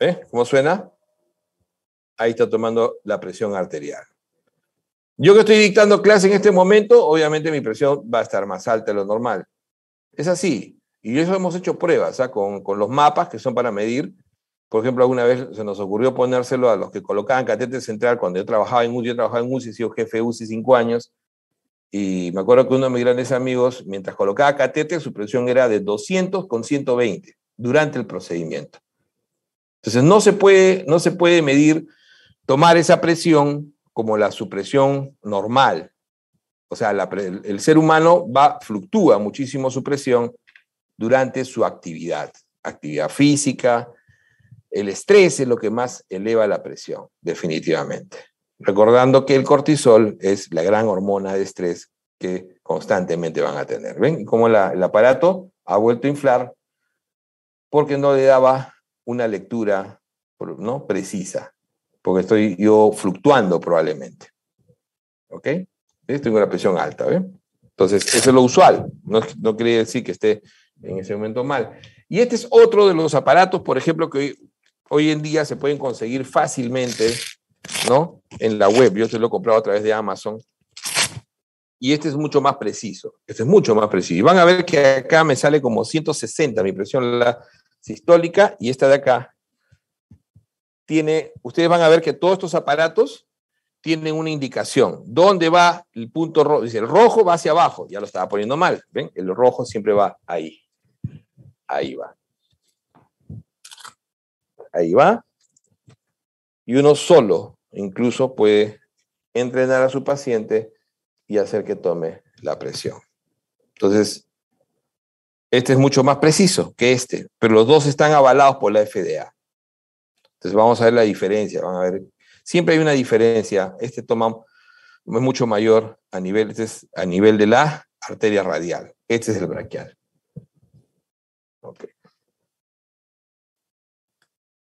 ¿Eh? ¿Cómo suena? ahí está tomando la presión arterial. Yo que estoy dictando clase en este momento, obviamente mi presión va a estar más alta de lo normal. Es así. Y eso hemos hecho pruebas ¿ah? con, con, los mapas que son para medir. Por ejemplo, alguna vez se nos ocurrió ponérselo a los que colocaban catéter central cuando yo trabajaba en UCI. Yo trabajaba en UCI, he sido jefe de UCI cinco años. Y me acuerdo que uno de mis grandes amigos, mientras colocaba catéter, su presión era de 200 con 120 durante el procedimiento. Entonces, no se puede, no se puede medir tomar esa presión como la supresión normal. O sea, el, ser humano va, fluctúa muchísimo su presión durante su actividad, actividad física. El estrés es lo que más eleva la presión, definitivamente. Recordando que el cortisol es la gran hormona de estrés que constantemente van a tener. ¿Ven cómo el aparato ha vuelto a inflar porque no le daba una lectura ¿no? precisa porque estoy yo fluctuando probablemente. ¿Ok? Tengo una presión alta, ¿ves? Entonces, eso es lo usual. No, no, quiere decir que esté en ese momento mal. Y este es otro de los aparatos, por ejemplo, que hoy, en día se pueden conseguir fácilmente, ¿no? En la web. Yo se lo he comprado a través de Amazon. Y este es mucho más preciso. Este es mucho más preciso. Y van a ver que acá me sale como 160 mi presión la sistólica y esta de acá tiene, ustedes van a ver que todos estos aparatos tienen una indicación. ¿Dónde va el punto rojo? Dice, el rojo va hacia abajo. Ya lo estaba poniendo mal. ¿Ven? El rojo siempre va ahí. Ahí va. Ahí va. Y uno solo incluso puede entrenar a su paciente y hacer que tome la presión. Entonces, este es mucho más preciso que este, pero los dos están avalados por la FDA. Entonces vamos a ver la diferencia, van a ver. Siempre hay una diferencia. Este toma es mucho mayor a nivel, este a nivel de la arteria radial. Este es el braquial. Okay.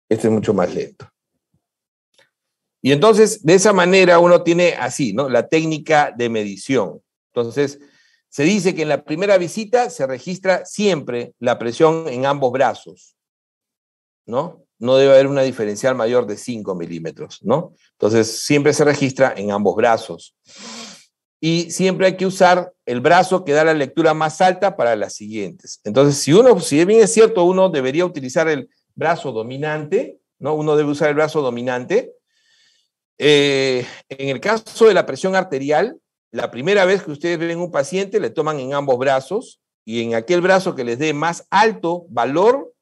Este es mucho más lento. Y entonces, de esa manera uno tiene así, ¿no? La técnica de medición. Entonces, se dice que en la primera visita se registra siempre la presión en ambos brazos, ¿no? no debe haber una diferencial mayor de 5 milímetros, ¿no? Entonces, siempre se registra en ambos brazos. Y siempre hay que usar el brazo que da la lectura más alta para las siguientes. Entonces, si uno, si bien es cierto, uno debería utilizar el brazo dominante, ¿no? Uno debe usar el brazo dominante. Eh, en el caso de la presión arterial, la primera vez que ustedes ven un paciente, le toman en ambos brazos y en aquel brazo que les dé más alto valor,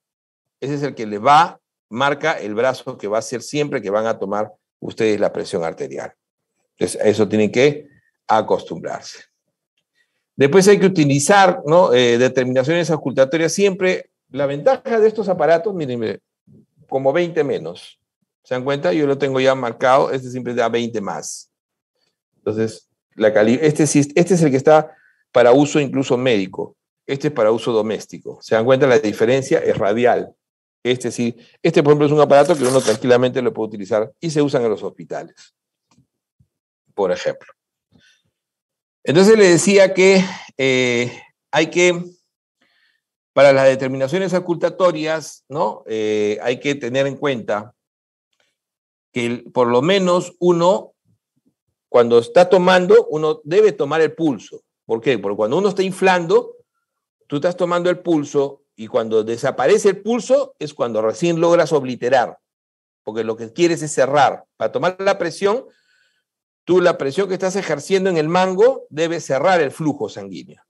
ese es el que le va marca el brazo que va a ser siempre que van a tomar ustedes la presión arterial. Entonces, a eso tienen que acostumbrarse. Después hay que utilizar ¿no? Eh, determinaciones auscultatorias siempre. La ventaja de estos aparatos, miren, como 20 menos. ¿Se dan cuenta? Yo lo tengo ya marcado. Este siempre da 20 más. Entonces, la este, este es el que está para uso incluso médico. Este es para uso doméstico. ¿Se dan cuenta? La diferencia es radial. Este sí, este por ejemplo es un aparato que uno tranquilamente lo puede utilizar y se usan en los hospitales, por ejemplo. Entonces le decía que eh, hay que, para las determinaciones ocultatorias, ¿no? Eh, hay que tener en cuenta que por lo menos uno, cuando está tomando, uno debe tomar el pulso. ¿Por qué? Porque cuando uno está inflando, tú estás tomando el pulso y cuando desaparece el pulso es cuando recién logras obliterar, porque lo que quieres es cerrar. Para tomar la presión, tú la presión que estás ejerciendo en el mango debe cerrar el flujo sanguíneo.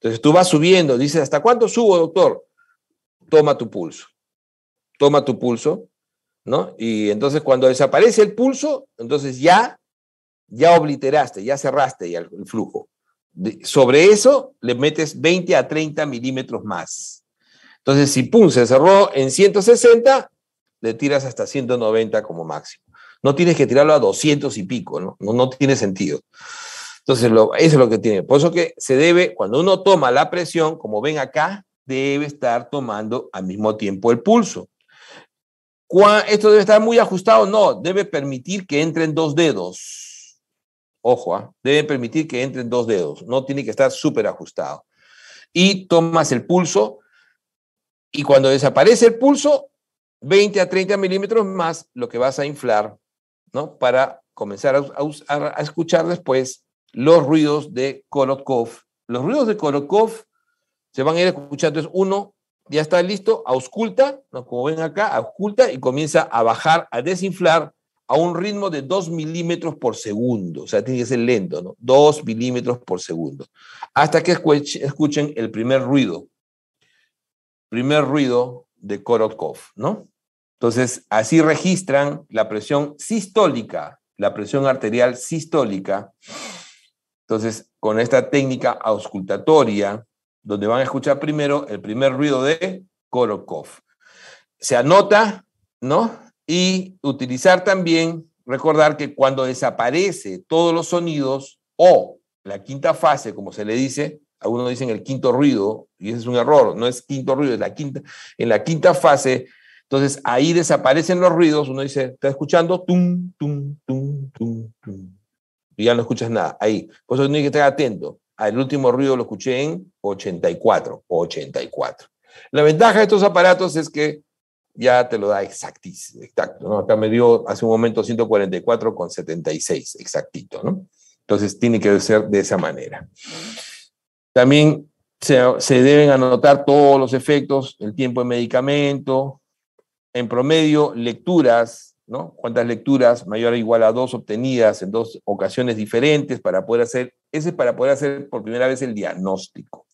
Entonces tú vas subiendo, dices, ¿hasta cuánto subo, doctor? Toma tu pulso. Toma tu pulso, ¿no? Y entonces cuando desaparece el pulso, entonces ya, ya obliteraste, ya cerraste el flujo sobre eso le metes 20 a 30 milímetros más. Entonces, si pum, se cerró en 160, le tiras hasta 190 como máximo. No tienes que tirarlo a 200 y pico, no, no, tiene sentido. Entonces, eso es lo que tiene. Por eso que se debe, cuando uno toma la presión, como ven acá, debe estar tomando al mismo tiempo el pulso. ¿Esto debe estar muy ajustado? No, debe permitir que entren dos dedos ojo, ¿ah? permitir que entren dos dedos, no tiene que estar súper ajustado. Y tomas el pulso y cuando desaparece el pulso, 20 a 30 milímetros más lo que vas a inflar, ¿no? Para comenzar a, escuchar después los ruidos de Kolotkov. Los ruidos de Kolotkov se van a ir escuchando. es uno ya está listo, ausculta, ¿no? como ven acá, ausculta y comienza a bajar, a desinflar a un ritmo de 2 milímetros por segundo, o sea, tiene que ser lento, ¿no? 2 milímetros por segundo, hasta que escuchen el primer ruido, primer ruido de Korotkov, ¿no? Entonces, así registran la presión sistólica, la presión arterial sistólica. Entonces, con esta técnica auscultatoria, donde van a escuchar primero el primer ruido de Korotkov. Se anota, ¿no? Y utilizar también, recordar que cuando desaparece todos los sonidos o la quinta fase, como se le dice, algunos dicen el quinto ruido, y ese es un error, no es quinto ruido, es la quinta, en la quinta fase, entonces ahí desaparecen los ruidos, uno dice, está escuchando, tum, tum, tum, tum, tum, y ya no escuchas nada, ahí. Por eso tiene que estar atento. Al ah, último ruido lo escuché en 84, 84. La ventaja de estos aparatos es que ya te lo da exactis, exacto, ¿no? Acá me dio hace un momento 144,76, exactito, ¿no? Entonces tiene que ser de esa manera. También se, se, deben anotar todos los efectos, el tiempo de medicamento, en promedio lecturas, ¿no? Cuántas lecturas mayor o igual a dos obtenidas en dos ocasiones diferentes para poder hacer, ese es para poder hacer por primera vez el diagnóstico.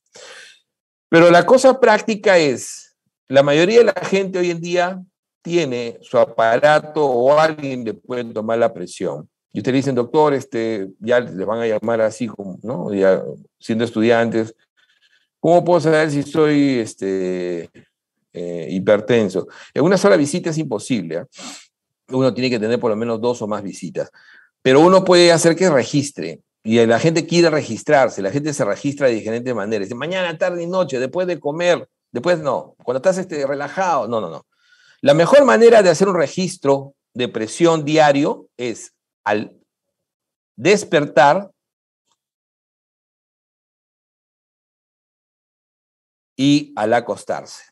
Pero la cosa práctica es, la mayoría de la gente hoy en día tiene su aparato o alguien le puede tomar la presión. Y ustedes dicen, doctor, este, ya les van a llamar así, ¿no? Ya siendo estudiantes, ¿cómo puedo saber si soy este, eh, hipertenso? En una sola visita es imposible. ¿eh? Uno tiene que tener por lo menos dos o más visitas. Pero uno puede hacer que registre. Y la gente quiere registrarse, la gente se registra de diferentes maneras. De mañana, tarde y noche, después de comer, Después no. Cuando estás este, relajado, no, no, no. La mejor manera de hacer un registro de presión diario es al despertar y al acostarse.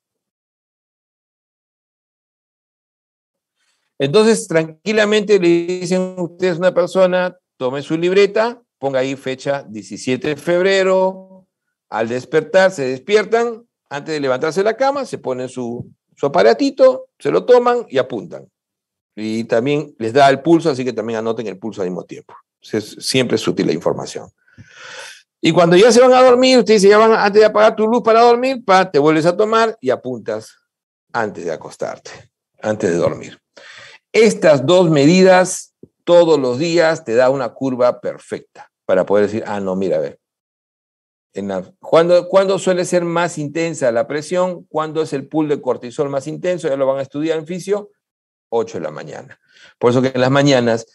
Entonces, tranquilamente le dicen ustedes a una persona, tome su libreta, ponga ahí fecha 17 de febrero, al despertar se despiertan antes de levantarse de la cama, se ponen su, aparatito, se lo toman y apuntan. Y también les da el pulso, así que también anoten el pulso al mismo tiempo. siempre es útil la información. Y cuando ya se van a dormir, usted dice ya van antes de apagar tu luz para dormir, pa, te vuelves a tomar y apuntas antes de acostarte, antes de dormir. Estas dos medidas todos los días te da una curva perfecta para poder decir, ah, no, mira, a ver, en ¿cuándo, suele ser más intensa la presión? ¿Cuándo es el pool de cortisol más intenso? Ya lo van a estudiar en fisio. 8 de la mañana. Por eso que en las mañanas,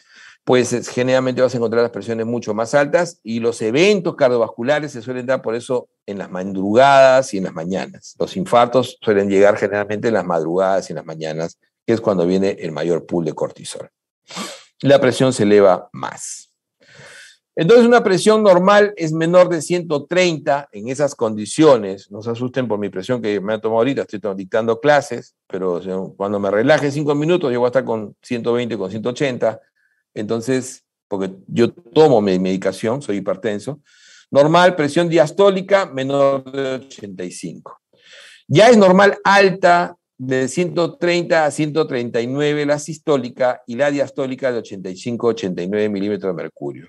pues generalmente vas a encontrar las presiones mucho más altas y los eventos cardiovasculares se suelen dar por eso en las madrugadas y en las mañanas. Los infartos suelen llegar generalmente en las madrugadas y en las mañanas, que es cuando viene el mayor pool de cortisol. La presión se eleva más. Entonces una presión normal es menor de 130 en esas condiciones. No se asusten por mi presión que me ha tomado ahorita, estoy dictando clases, pero cuando me relaje cinco minutos yo voy a estar con 120, con 180. Entonces, porque yo tomo mi medicación, soy hipertenso. Normal, presión diastólica menor de 85. Ya es normal alta de 130 a 139 la sistólica y la diastólica de 85 a 89 milímetros de mercurio.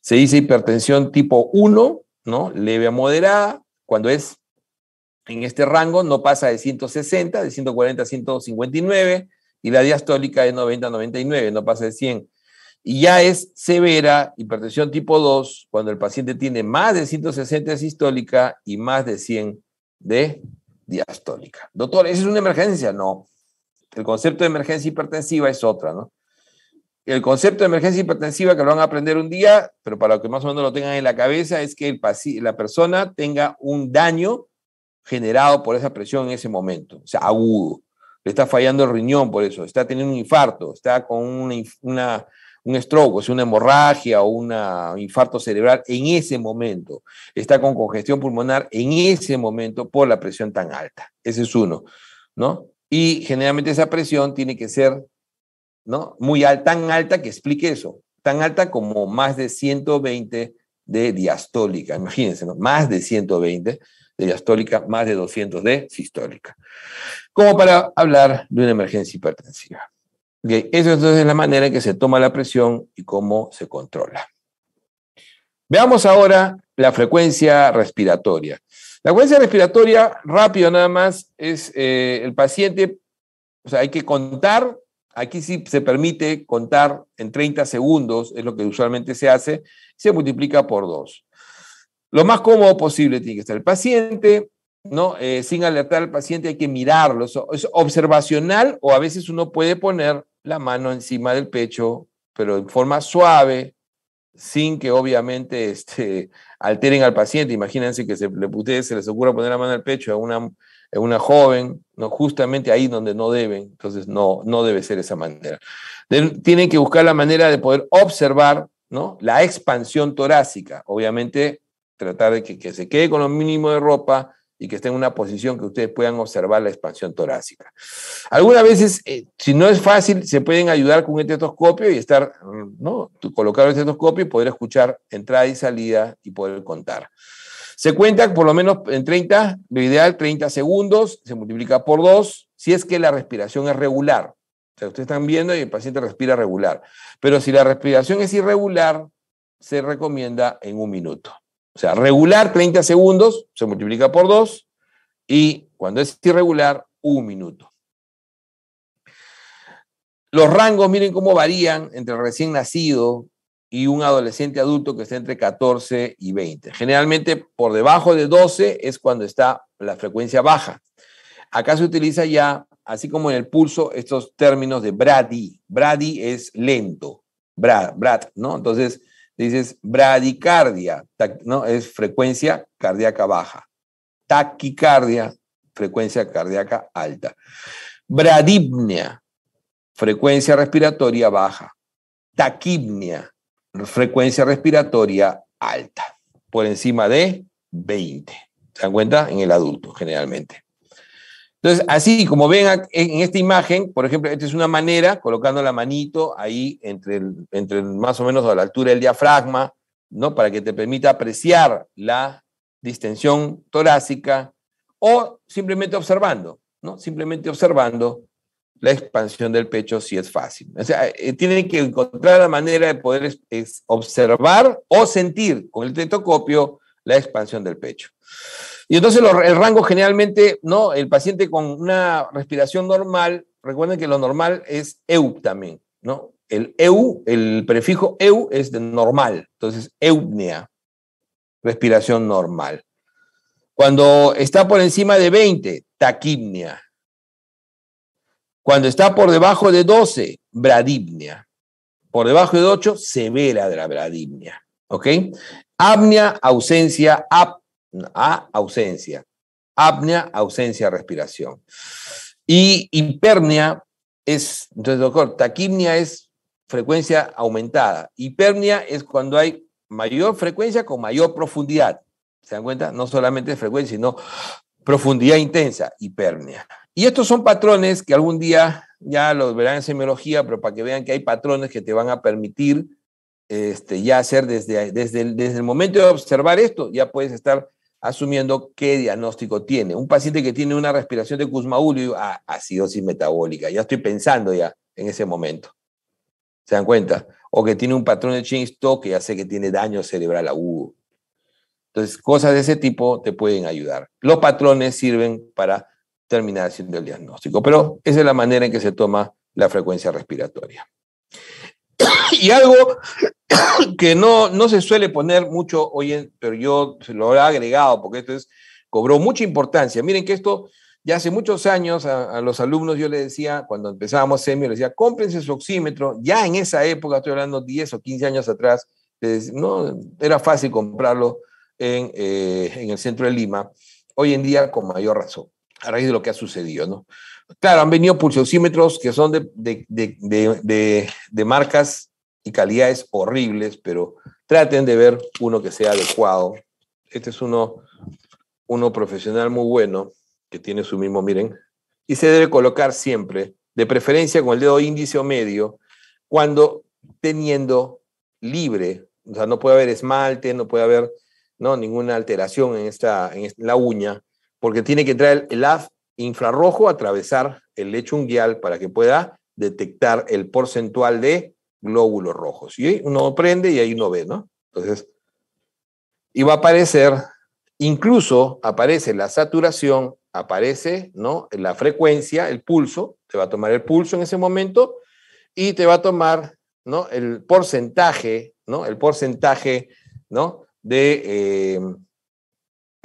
Se dice hipertensión tipo 1, ¿no? leve a moderada, cuando es en este rango no pasa de 160, de 140 a 159, y la diastólica de 90 a 99, no pasa de 100. Y ya es severa hipertensión tipo 2, cuando el paciente tiene más de 160 de sistólica y más de 100 de diastólica. Doctor, ¿eso es una emergencia? No. El concepto de emergencia hipertensiva es otra, ¿no? El concepto de emergencia hipertensiva que lo van a aprender un día, pero para que más o menos lo tengan en la cabeza, es que el la persona tenga un daño generado por esa presión en ese momento, o sea, agudo. Le está fallando el riñón por eso, está teniendo un infarto, está con una un stroke, es una hemorragia o un infarto cerebral en ese momento. Está con congestión pulmonar en ese momento por la presión tan alta. Ese es uno, ¿no? Y generalmente esa presión tiene que ser, ¿no? Muy alta, tan alta que explique eso, tan alta como más de 120 de diastólica, imagínense, Más de 120 de diastólica, más de 200 de sistólica. Como para hablar de una emergencia hipertensiva eso esa entonces es la manera en que se toma la presión y cómo se controla. Veamos ahora la frecuencia respiratoria. La frecuencia respiratoria, rápido nada más, es eh, el paciente, o sea, hay que contar, aquí sí se permite contar en 30 segundos, es lo que usualmente se hace, se multiplica por dos. Lo más cómodo posible tiene que estar el paciente, ¿no? Eh, sin alertar al paciente hay que mirarlo, es observacional o a veces uno puede poner la mano encima del pecho, pero en forma suave, sin que obviamente este, alteren al paciente. Imagínense que se, ustedes se les ocurra poner la mano al pecho a una, a una joven, no, justamente ahí donde no deben. Entonces, no, no debe ser esa manera. tienen que buscar la manera de poder observar ¿no? la expansión torácica. Obviamente, tratar de que, que se quede con lo mínimo de ropa, y que esté en una posición que ustedes puedan observar la expansión torácica. Algunas veces, eh, si no es fácil, se pueden ayudar con un estetoscopio y estar, mm, ¿no? colocar el estetoscopio y poder escuchar entrada y salida y poder contar. Se cuenta por lo menos en 30, lo ideal 30 segundos, se multiplica por 2, si es que la respiración es regular. O sea, ustedes están viendo y el paciente respira regular. Pero si la respiración es irregular, se recomienda en un minuto. O sea, regular 30 segundos se multiplica por 2 y cuando es irregular, un minuto. Los rangos, miren cómo varían entre recién nacido y un adolescente adulto que está entre 14 y 20. Generalmente por debajo de 12 es cuando está la frecuencia baja. Acá se utiliza ya, así como en el pulso, estos términos de brady. Brady es lento, brad, brad ¿no? Entonces, Dices bradicardia, no, es frecuencia cardíaca baja. Taquicardia, frecuencia cardíaca alta. Bradipnea, frecuencia respiratoria baja. Taquipnea, frecuencia respiratoria alta, por encima de 20. ¿Se dan cuenta? En el adulto, generalmente. Entonces, así como ven en esta imagen, por ejemplo, esta es una manera, colocando la manito ahí entre, el, entre más o menos a la altura del diafragma, ¿no? Para que te permita apreciar la distensión torácica o simplemente observando, ¿no? Simplemente observando la expansión del pecho si es fácil. O sea, eh, tienen que encontrar la manera de poder observar o sentir con el tetocopio la expansión del pecho. Y entonces el rango generalmente, ¿no? El paciente con una respiración normal, recuerden que lo normal es EU también, ¿no? El EU, el prefijo EU es de normal, entonces eupnea, respiración normal. Cuando está por encima de 20, taquipnea. Cuando está por debajo de 12, bradipnea. Por debajo de 8, severa de la bradipnea. ¿Ok? Apnea, ausencia, ap a, ausencia. Apnea, ausencia, respiración. Y hipernia es, entonces, doctor, taquimnia es frecuencia aumentada. Hipernia es cuando hay mayor frecuencia con mayor profundidad. ¿Se dan cuenta? No solamente frecuencia, sino profundidad intensa, hipernia. Y estos son patrones que algún día ya los verán en semiología, pero para que vean que hay patrones que te van a permitir este, ya hacer desde, desde, desde el momento de observar esto, ya puedes estar asumiendo qué diagnóstico tiene. Un paciente que tiene una respiración de Kuzmaulio, a ah, acidosis metabólica, ya estoy pensando ya en ese momento. ¿Se dan cuenta? O que tiene un patrón de change que ya sé que tiene daño cerebral agudo. Entonces, cosas de ese tipo te pueden ayudar. Los patrones sirven para terminar haciendo el diagnóstico, pero esa es la manera en que se toma la frecuencia respiratoria. y algo que no, se suele poner mucho hoy en, pero yo se lo he agregado porque esto es, cobró mucha importancia. Miren que esto ya hace muchos años a, los alumnos yo les decía, cuando empezábamos semio, les decía, cómprense su oxímetro. Ya en esa época, estoy hablando 10 o 15 años atrás, no era fácil comprarlo en, eh, en el centro de Lima. Hoy en día con mayor razón, a raíz de lo que ha sucedido, ¿no? Claro, han venido pulsiosímetros que son de, marcas y calidades horribles, pero traten de ver uno que sea adecuado. Este es uno, uno profesional muy bueno que tiene su mismo, miren, y se debe colocar siempre, de preferencia con el dedo índice o medio, cuando teniendo libre, o sea, no puede haber esmalte, no puede haber ¿no? ninguna alteración en, esta, en la uña, porque tiene que entrar el, el, infrarrojo atravesar el lecho unguial para que pueda detectar el porcentual de glóbulos rojos. Y uno prende y ahí uno ve, ¿no? Entonces, y va a aparecer, incluso aparece la saturación, aparece, ¿no? La frecuencia, el pulso, te va a tomar el pulso en ese momento y te va a tomar, ¿no? El porcentaje, ¿no? El porcentaje, ¿no? De, eh,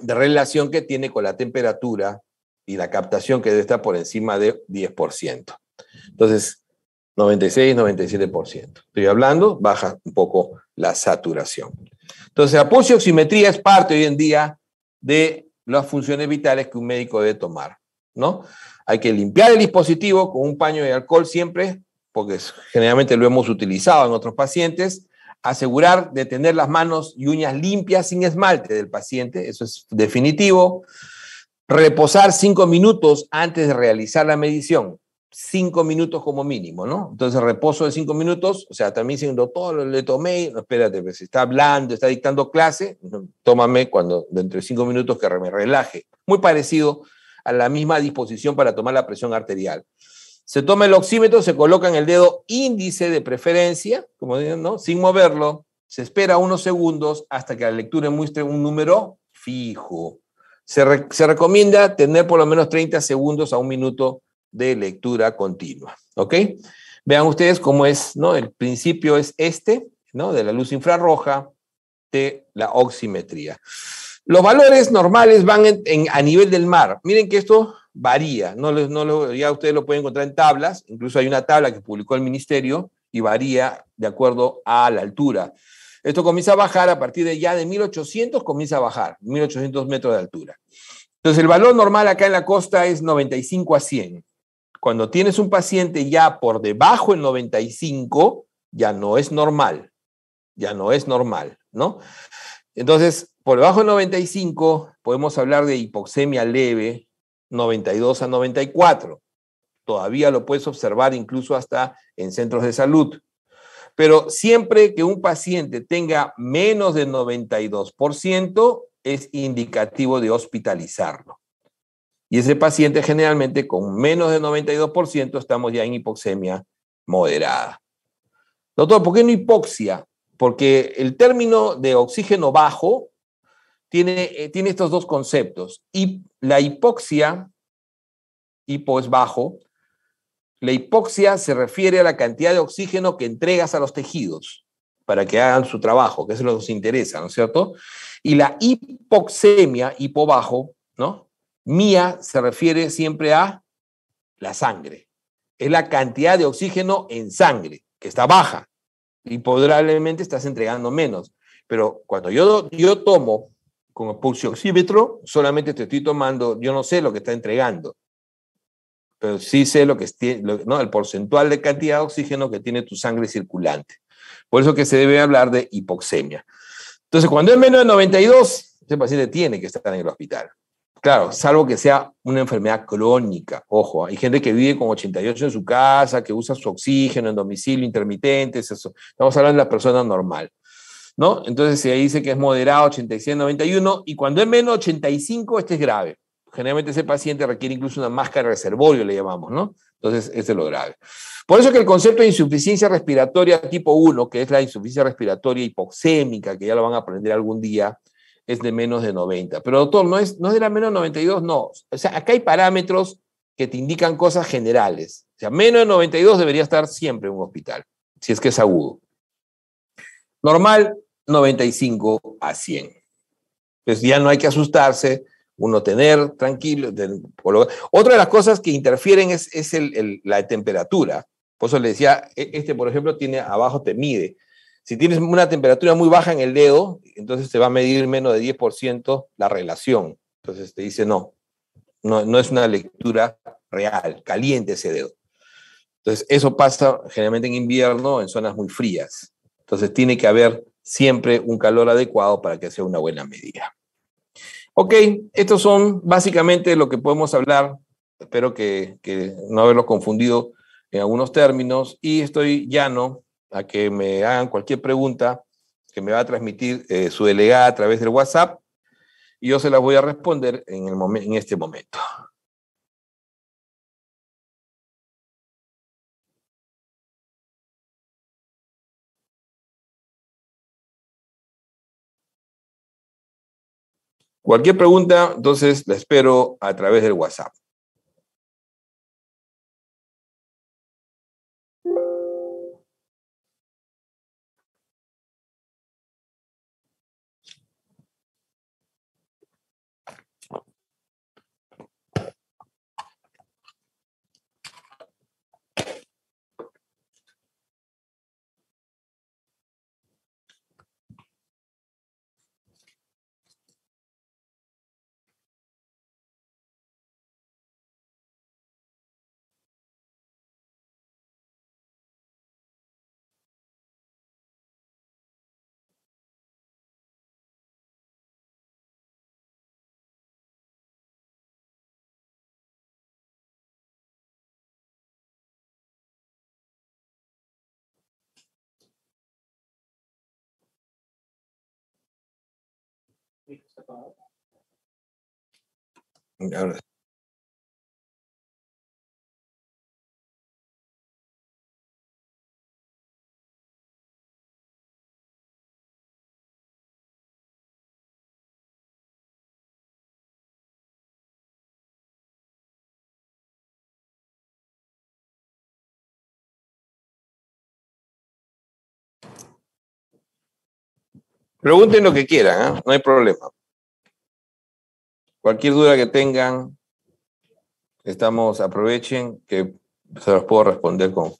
de relación que tiene con la temperatura y la captación que debe estar por encima de 10%. Entonces, 96, 97%. Estoy hablando, baja un poco la saturación. Entonces, la posioximetría es parte hoy en día de las funciones vitales que un médico debe tomar, ¿no? Hay que limpiar el dispositivo con un paño de alcohol siempre, porque generalmente lo hemos utilizado en otros pacientes. Asegurar de tener las manos y uñas limpias sin esmalte del paciente, eso es definitivo. Reposar cinco minutos antes de realizar la medición. Cinco minutos como mínimo, ¿no? Entonces, reposo de cinco minutos, o sea, también siendo doctor, le tomé, espérate, pues, si está hablando, está dictando clase, tómame cuando, dentro de cinco minutos que me relaje. Muy parecido a la misma disposición para tomar la presión arterial. Se toma el oxímetro, se coloca en el dedo índice de preferencia, como dicen, ¿no? Sin moverlo, se espera unos segundos hasta que la lectura muestre un número fijo. Se, recomienda tener por lo menos 30 segundos a un minuto de lectura continua. ¿Ok? Vean ustedes cómo es, ¿no? El principio es este, ¿no? De la luz infrarroja, de la oximetría. Los valores normales van a nivel del mar. Miren que esto varía, no, no lo, ya ustedes lo pueden encontrar en tablas, incluso hay una tabla que publicó el ministerio y varía de acuerdo a la altura. Esto comienza a bajar a partir de ya de 1800, comienza a bajar, 1800 metros de altura. Entonces, el valor normal acá en la costa es 95 a 100. Cuando tienes un paciente ya por debajo en 95, ya no es normal, ya no es normal, ¿no? Entonces, por debajo de 95, podemos hablar de hipoxemia leve, 92 a 94. Todavía lo puedes observar incluso hasta en centros de salud. Pero siempre que un paciente tenga menos del 92%, es indicativo de hospitalizarlo. Y ese paciente generalmente con menos del 92% estamos ya en hipoxemia moderada. Doctor, ¿por qué no hipoxia? Porque el término de oxígeno bajo tiene, eh, tiene estos dos conceptos. Y la hipoxia, hipo bajo, la hipoxia se refiere a la cantidad de oxígeno que entregas a los tejidos para que hagan su trabajo, que es lo que nos interesa, ¿no es cierto? Y la hipoxemia, hipobajo, ¿no? Mía se refiere siempre a la sangre. Es la cantidad de oxígeno en sangre, que está baja. Y probablemente estás entregando menos. Pero cuando yo, yo tomo con el pulsioxímetro, solamente te estoy tomando, yo no sé lo que está entregando pero sí sé lo que ¿no? el porcentual de cantidad de oxígeno que tiene tu sangre circulante. Por eso que se debe hablar de hipoxemia. Entonces, cuando es menos de 92, ese paciente tiene que estar en el hospital. Claro, salvo que sea una enfermedad crónica. Ojo, hay gente que vive con 88 en su casa, que usa su oxígeno en domicilio intermitente, eso. Estamos hablando de la persona normal. ¿No? Entonces se dice que es moderado 86, 91 y cuando es menos de 85, este es grave generalmente ese paciente requiere incluso una máscara de reservorio, le llamamos, ¿no? Entonces, ese es lo grave. Por eso que el concepto de insuficiencia respiratoria tipo 1, que es la insuficiencia respiratoria hipoxémica, que ya lo van a aprender algún día, es de menos de 90. Pero doctor, no es, no de la menos de 92, no. O sea, acá hay parámetros que te indican cosas generales. O sea, menos de 92 debería estar siempre en un hospital, si es que es agudo. Normal, 95 a 100. Pues ya no hay que asustarse uno tener tranquilo. otra de las cosas que interfieren es, la temperatura. Por eso le decía, e, este por ejemplo tiene abajo te mide. Si tienes una temperatura muy baja en el dedo, entonces te va a medir menos de 10% la relación. Entonces te dice, no, no, no es una lectura real, caliente ese dedo. Entonces eso pasa generalmente en invierno, en zonas muy frías. Entonces tiene que haber siempre un calor adecuado para que sea una buena medida. Ok, estos son básicamente lo que podemos hablar. Espero que, no haberlo confundido en algunos términos y estoy llano a que me hagan cualquier pregunta que me va a transmitir eh, su delegada a través del WhatsApp y yo se las voy a responder en este momento. Cualquier pregunta, entonces la espero a través del WhatsApp. Notice Pregunten lo que quieran, ¿eh? no hay problema. Cualquier duda que tengan, estamos, aprovechen que se los puedo responder con,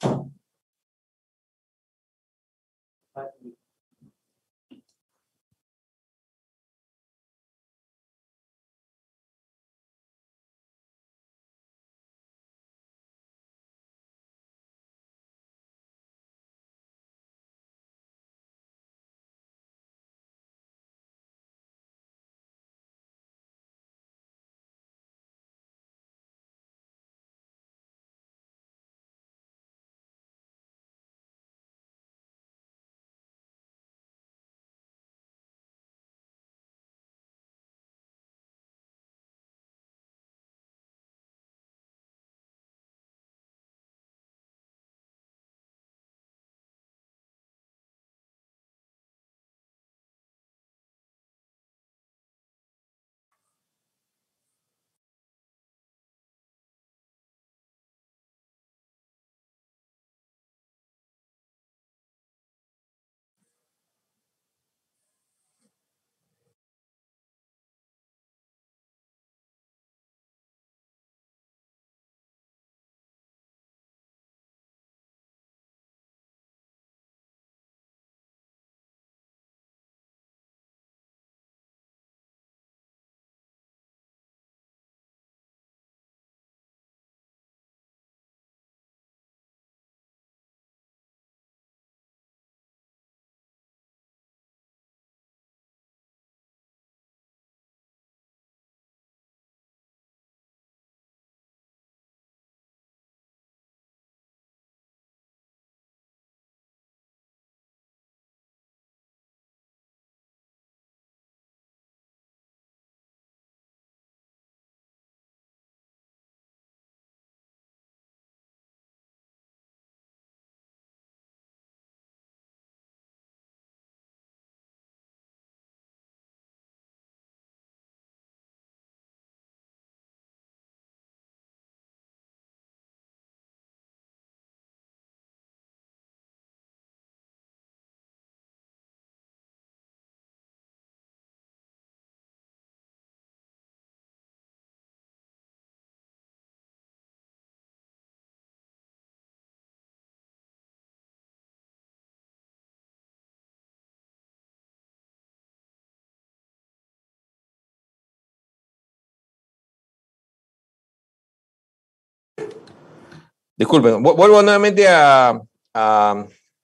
Disculpen, vuelvo nuevamente a,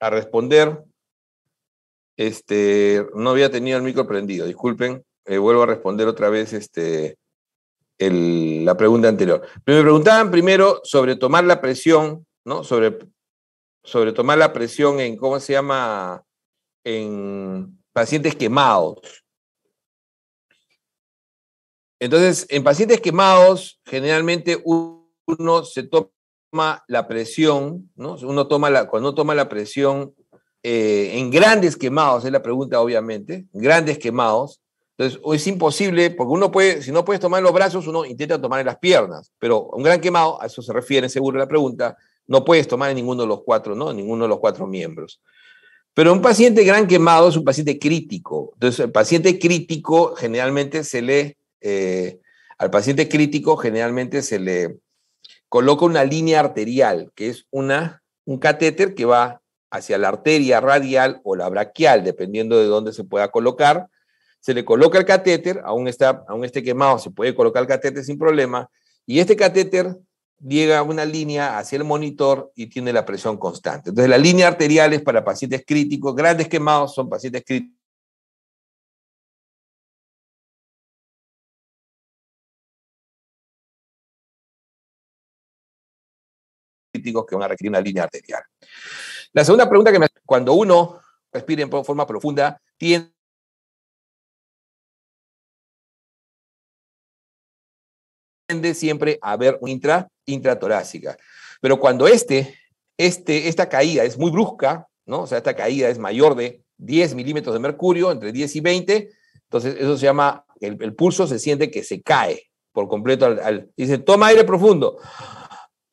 responder. Este, no había tenido el micro prendido, disculpen. Eh, vuelvo a responder otra vez este, la pregunta anterior. me preguntaban primero sobre tomar la presión, ¿no? Sobre, sobre tomar la presión en, ¿cómo se llama? En pacientes quemados. Entonces, en pacientes quemados, generalmente uno se toma toma la presión, ¿no? Uno toma la, cuando toma la presión eh, en grandes quemados, es la pregunta obviamente, grandes quemados, entonces es imposible, porque uno puede, si no puedes tomar en los brazos, uno intenta tomar en las piernas, pero un gran quemado, a eso se refiere seguro la pregunta, no puedes tomar en ninguno de los cuatro, ¿no? ninguno de los cuatro miembros. Pero un paciente gran quemado es un paciente crítico. Entonces, el paciente crítico generalmente se le, eh, al paciente crítico generalmente se le, coloca una línea arterial, que es una, un catéter que va hacia la arteria radial o la braquial, dependiendo de dónde se pueda colocar. Se le coloca el catéter, aún, está, aún esté quemado, se puede colocar el catéter sin problema, y este catéter llega a una línea hacia el monitor y tiene la presión constante. Entonces, la línea arterial es para pacientes críticos, grandes quemados son pacientes críticos que van a requerir una línea arterial. La segunda pregunta que me hace, cuando uno respira en forma profunda, tiende siempre a haber una intra, intratorácica. Pero cuando este, este, esta caída es muy brusca, ¿no? o sea, esta caída es mayor de 10 milímetros de mercurio, entre 10 y 20, entonces eso se llama, el, pulso se siente que se cae por completo. Al, al, dice, toma aire profundo,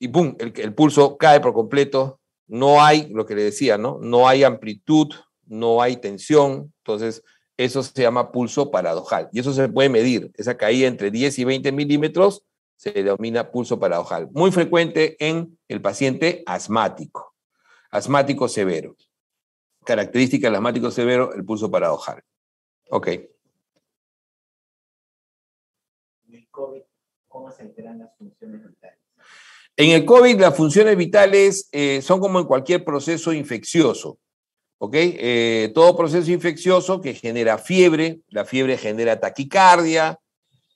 y ¡pum! el, pulso cae por completo. No hay, lo que le decía, ¿no? No hay amplitud, no hay tensión. Entonces, eso se llama pulso paradojal. Y eso se puede medir. Esa caída entre 10 y 20 milímetros se denomina pulso paradojal. Muy frecuente en el paciente asmático, asmático severo. Característica del asmático severo, el pulso paradojal. Ok. ¿Cómo se alteran las funciones en el COVID las funciones vitales eh, son como en cualquier proceso infeccioso. ¿ok? Eh, todo proceso infeccioso que genera fiebre, la fiebre genera taquicardia,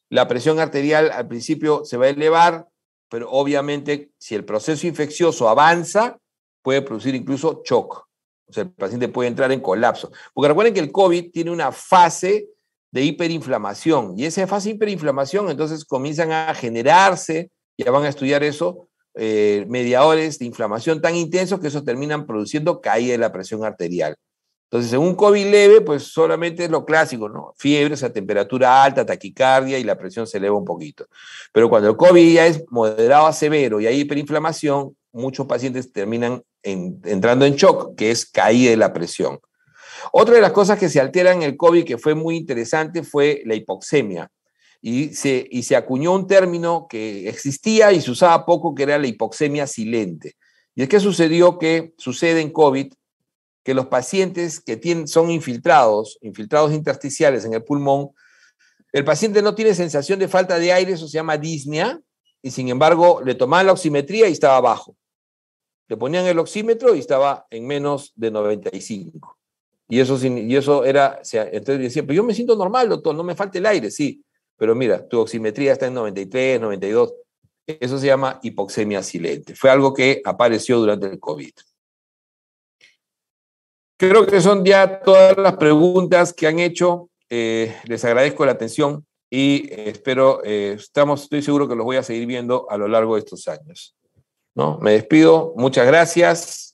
la presión arterial al principio se va a elevar, pero obviamente si el proceso infeccioso avanza, puede producir incluso shock. O sea, el paciente puede entrar en colapso. Porque recuerden que el COVID tiene una fase de hiperinflamación y esa fase de hiperinflamación entonces comienzan a generarse ya van a estudiar eso, eh, mediadores de inflamación tan intensos que eso terminan produciendo caída de la presión arterial. Entonces, en un COVID leve, pues solamente es lo clásico, ¿no? Fiebre, o sea, temperatura alta, taquicardia y la presión se eleva un poquito. Pero cuando el COVID ya es moderado a severo y hay hiperinflamación, muchos pacientes terminan entrando en shock, que es caída de la presión. Otra de las cosas que se alteran en el COVID que fue muy interesante fue la hipoxemia y se, acuñó un término que existía y se usaba poco, que era la hipoxemia silente. Y es que sucedió que sucede en COVID que los pacientes que tienen, son infiltrados, infiltrados intersticiales en el pulmón, el paciente no tiene sensación de falta de aire, eso se llama disnea, y sin embargo le tomaban la oximetría y estaba bajo. Le ponían el oxímetro y estaba en menos de 95. Y eso, y eso era, entonces decía, pero yo me siento normal, doctor, no me falta el aire, sí, pero mira, tu oximetría está en 93, 92. Eso se llama hipoxemia silente. Fue algo que apareció durante el COVID. Creo que son ya todas las preguntas que han hecho. Eh, les agradezco la atención y eh, espero, eh, estamos, estoy seguro que los voy a seguir viendo a lo largo de estos años. ¿no? Me despido, muchas gracias.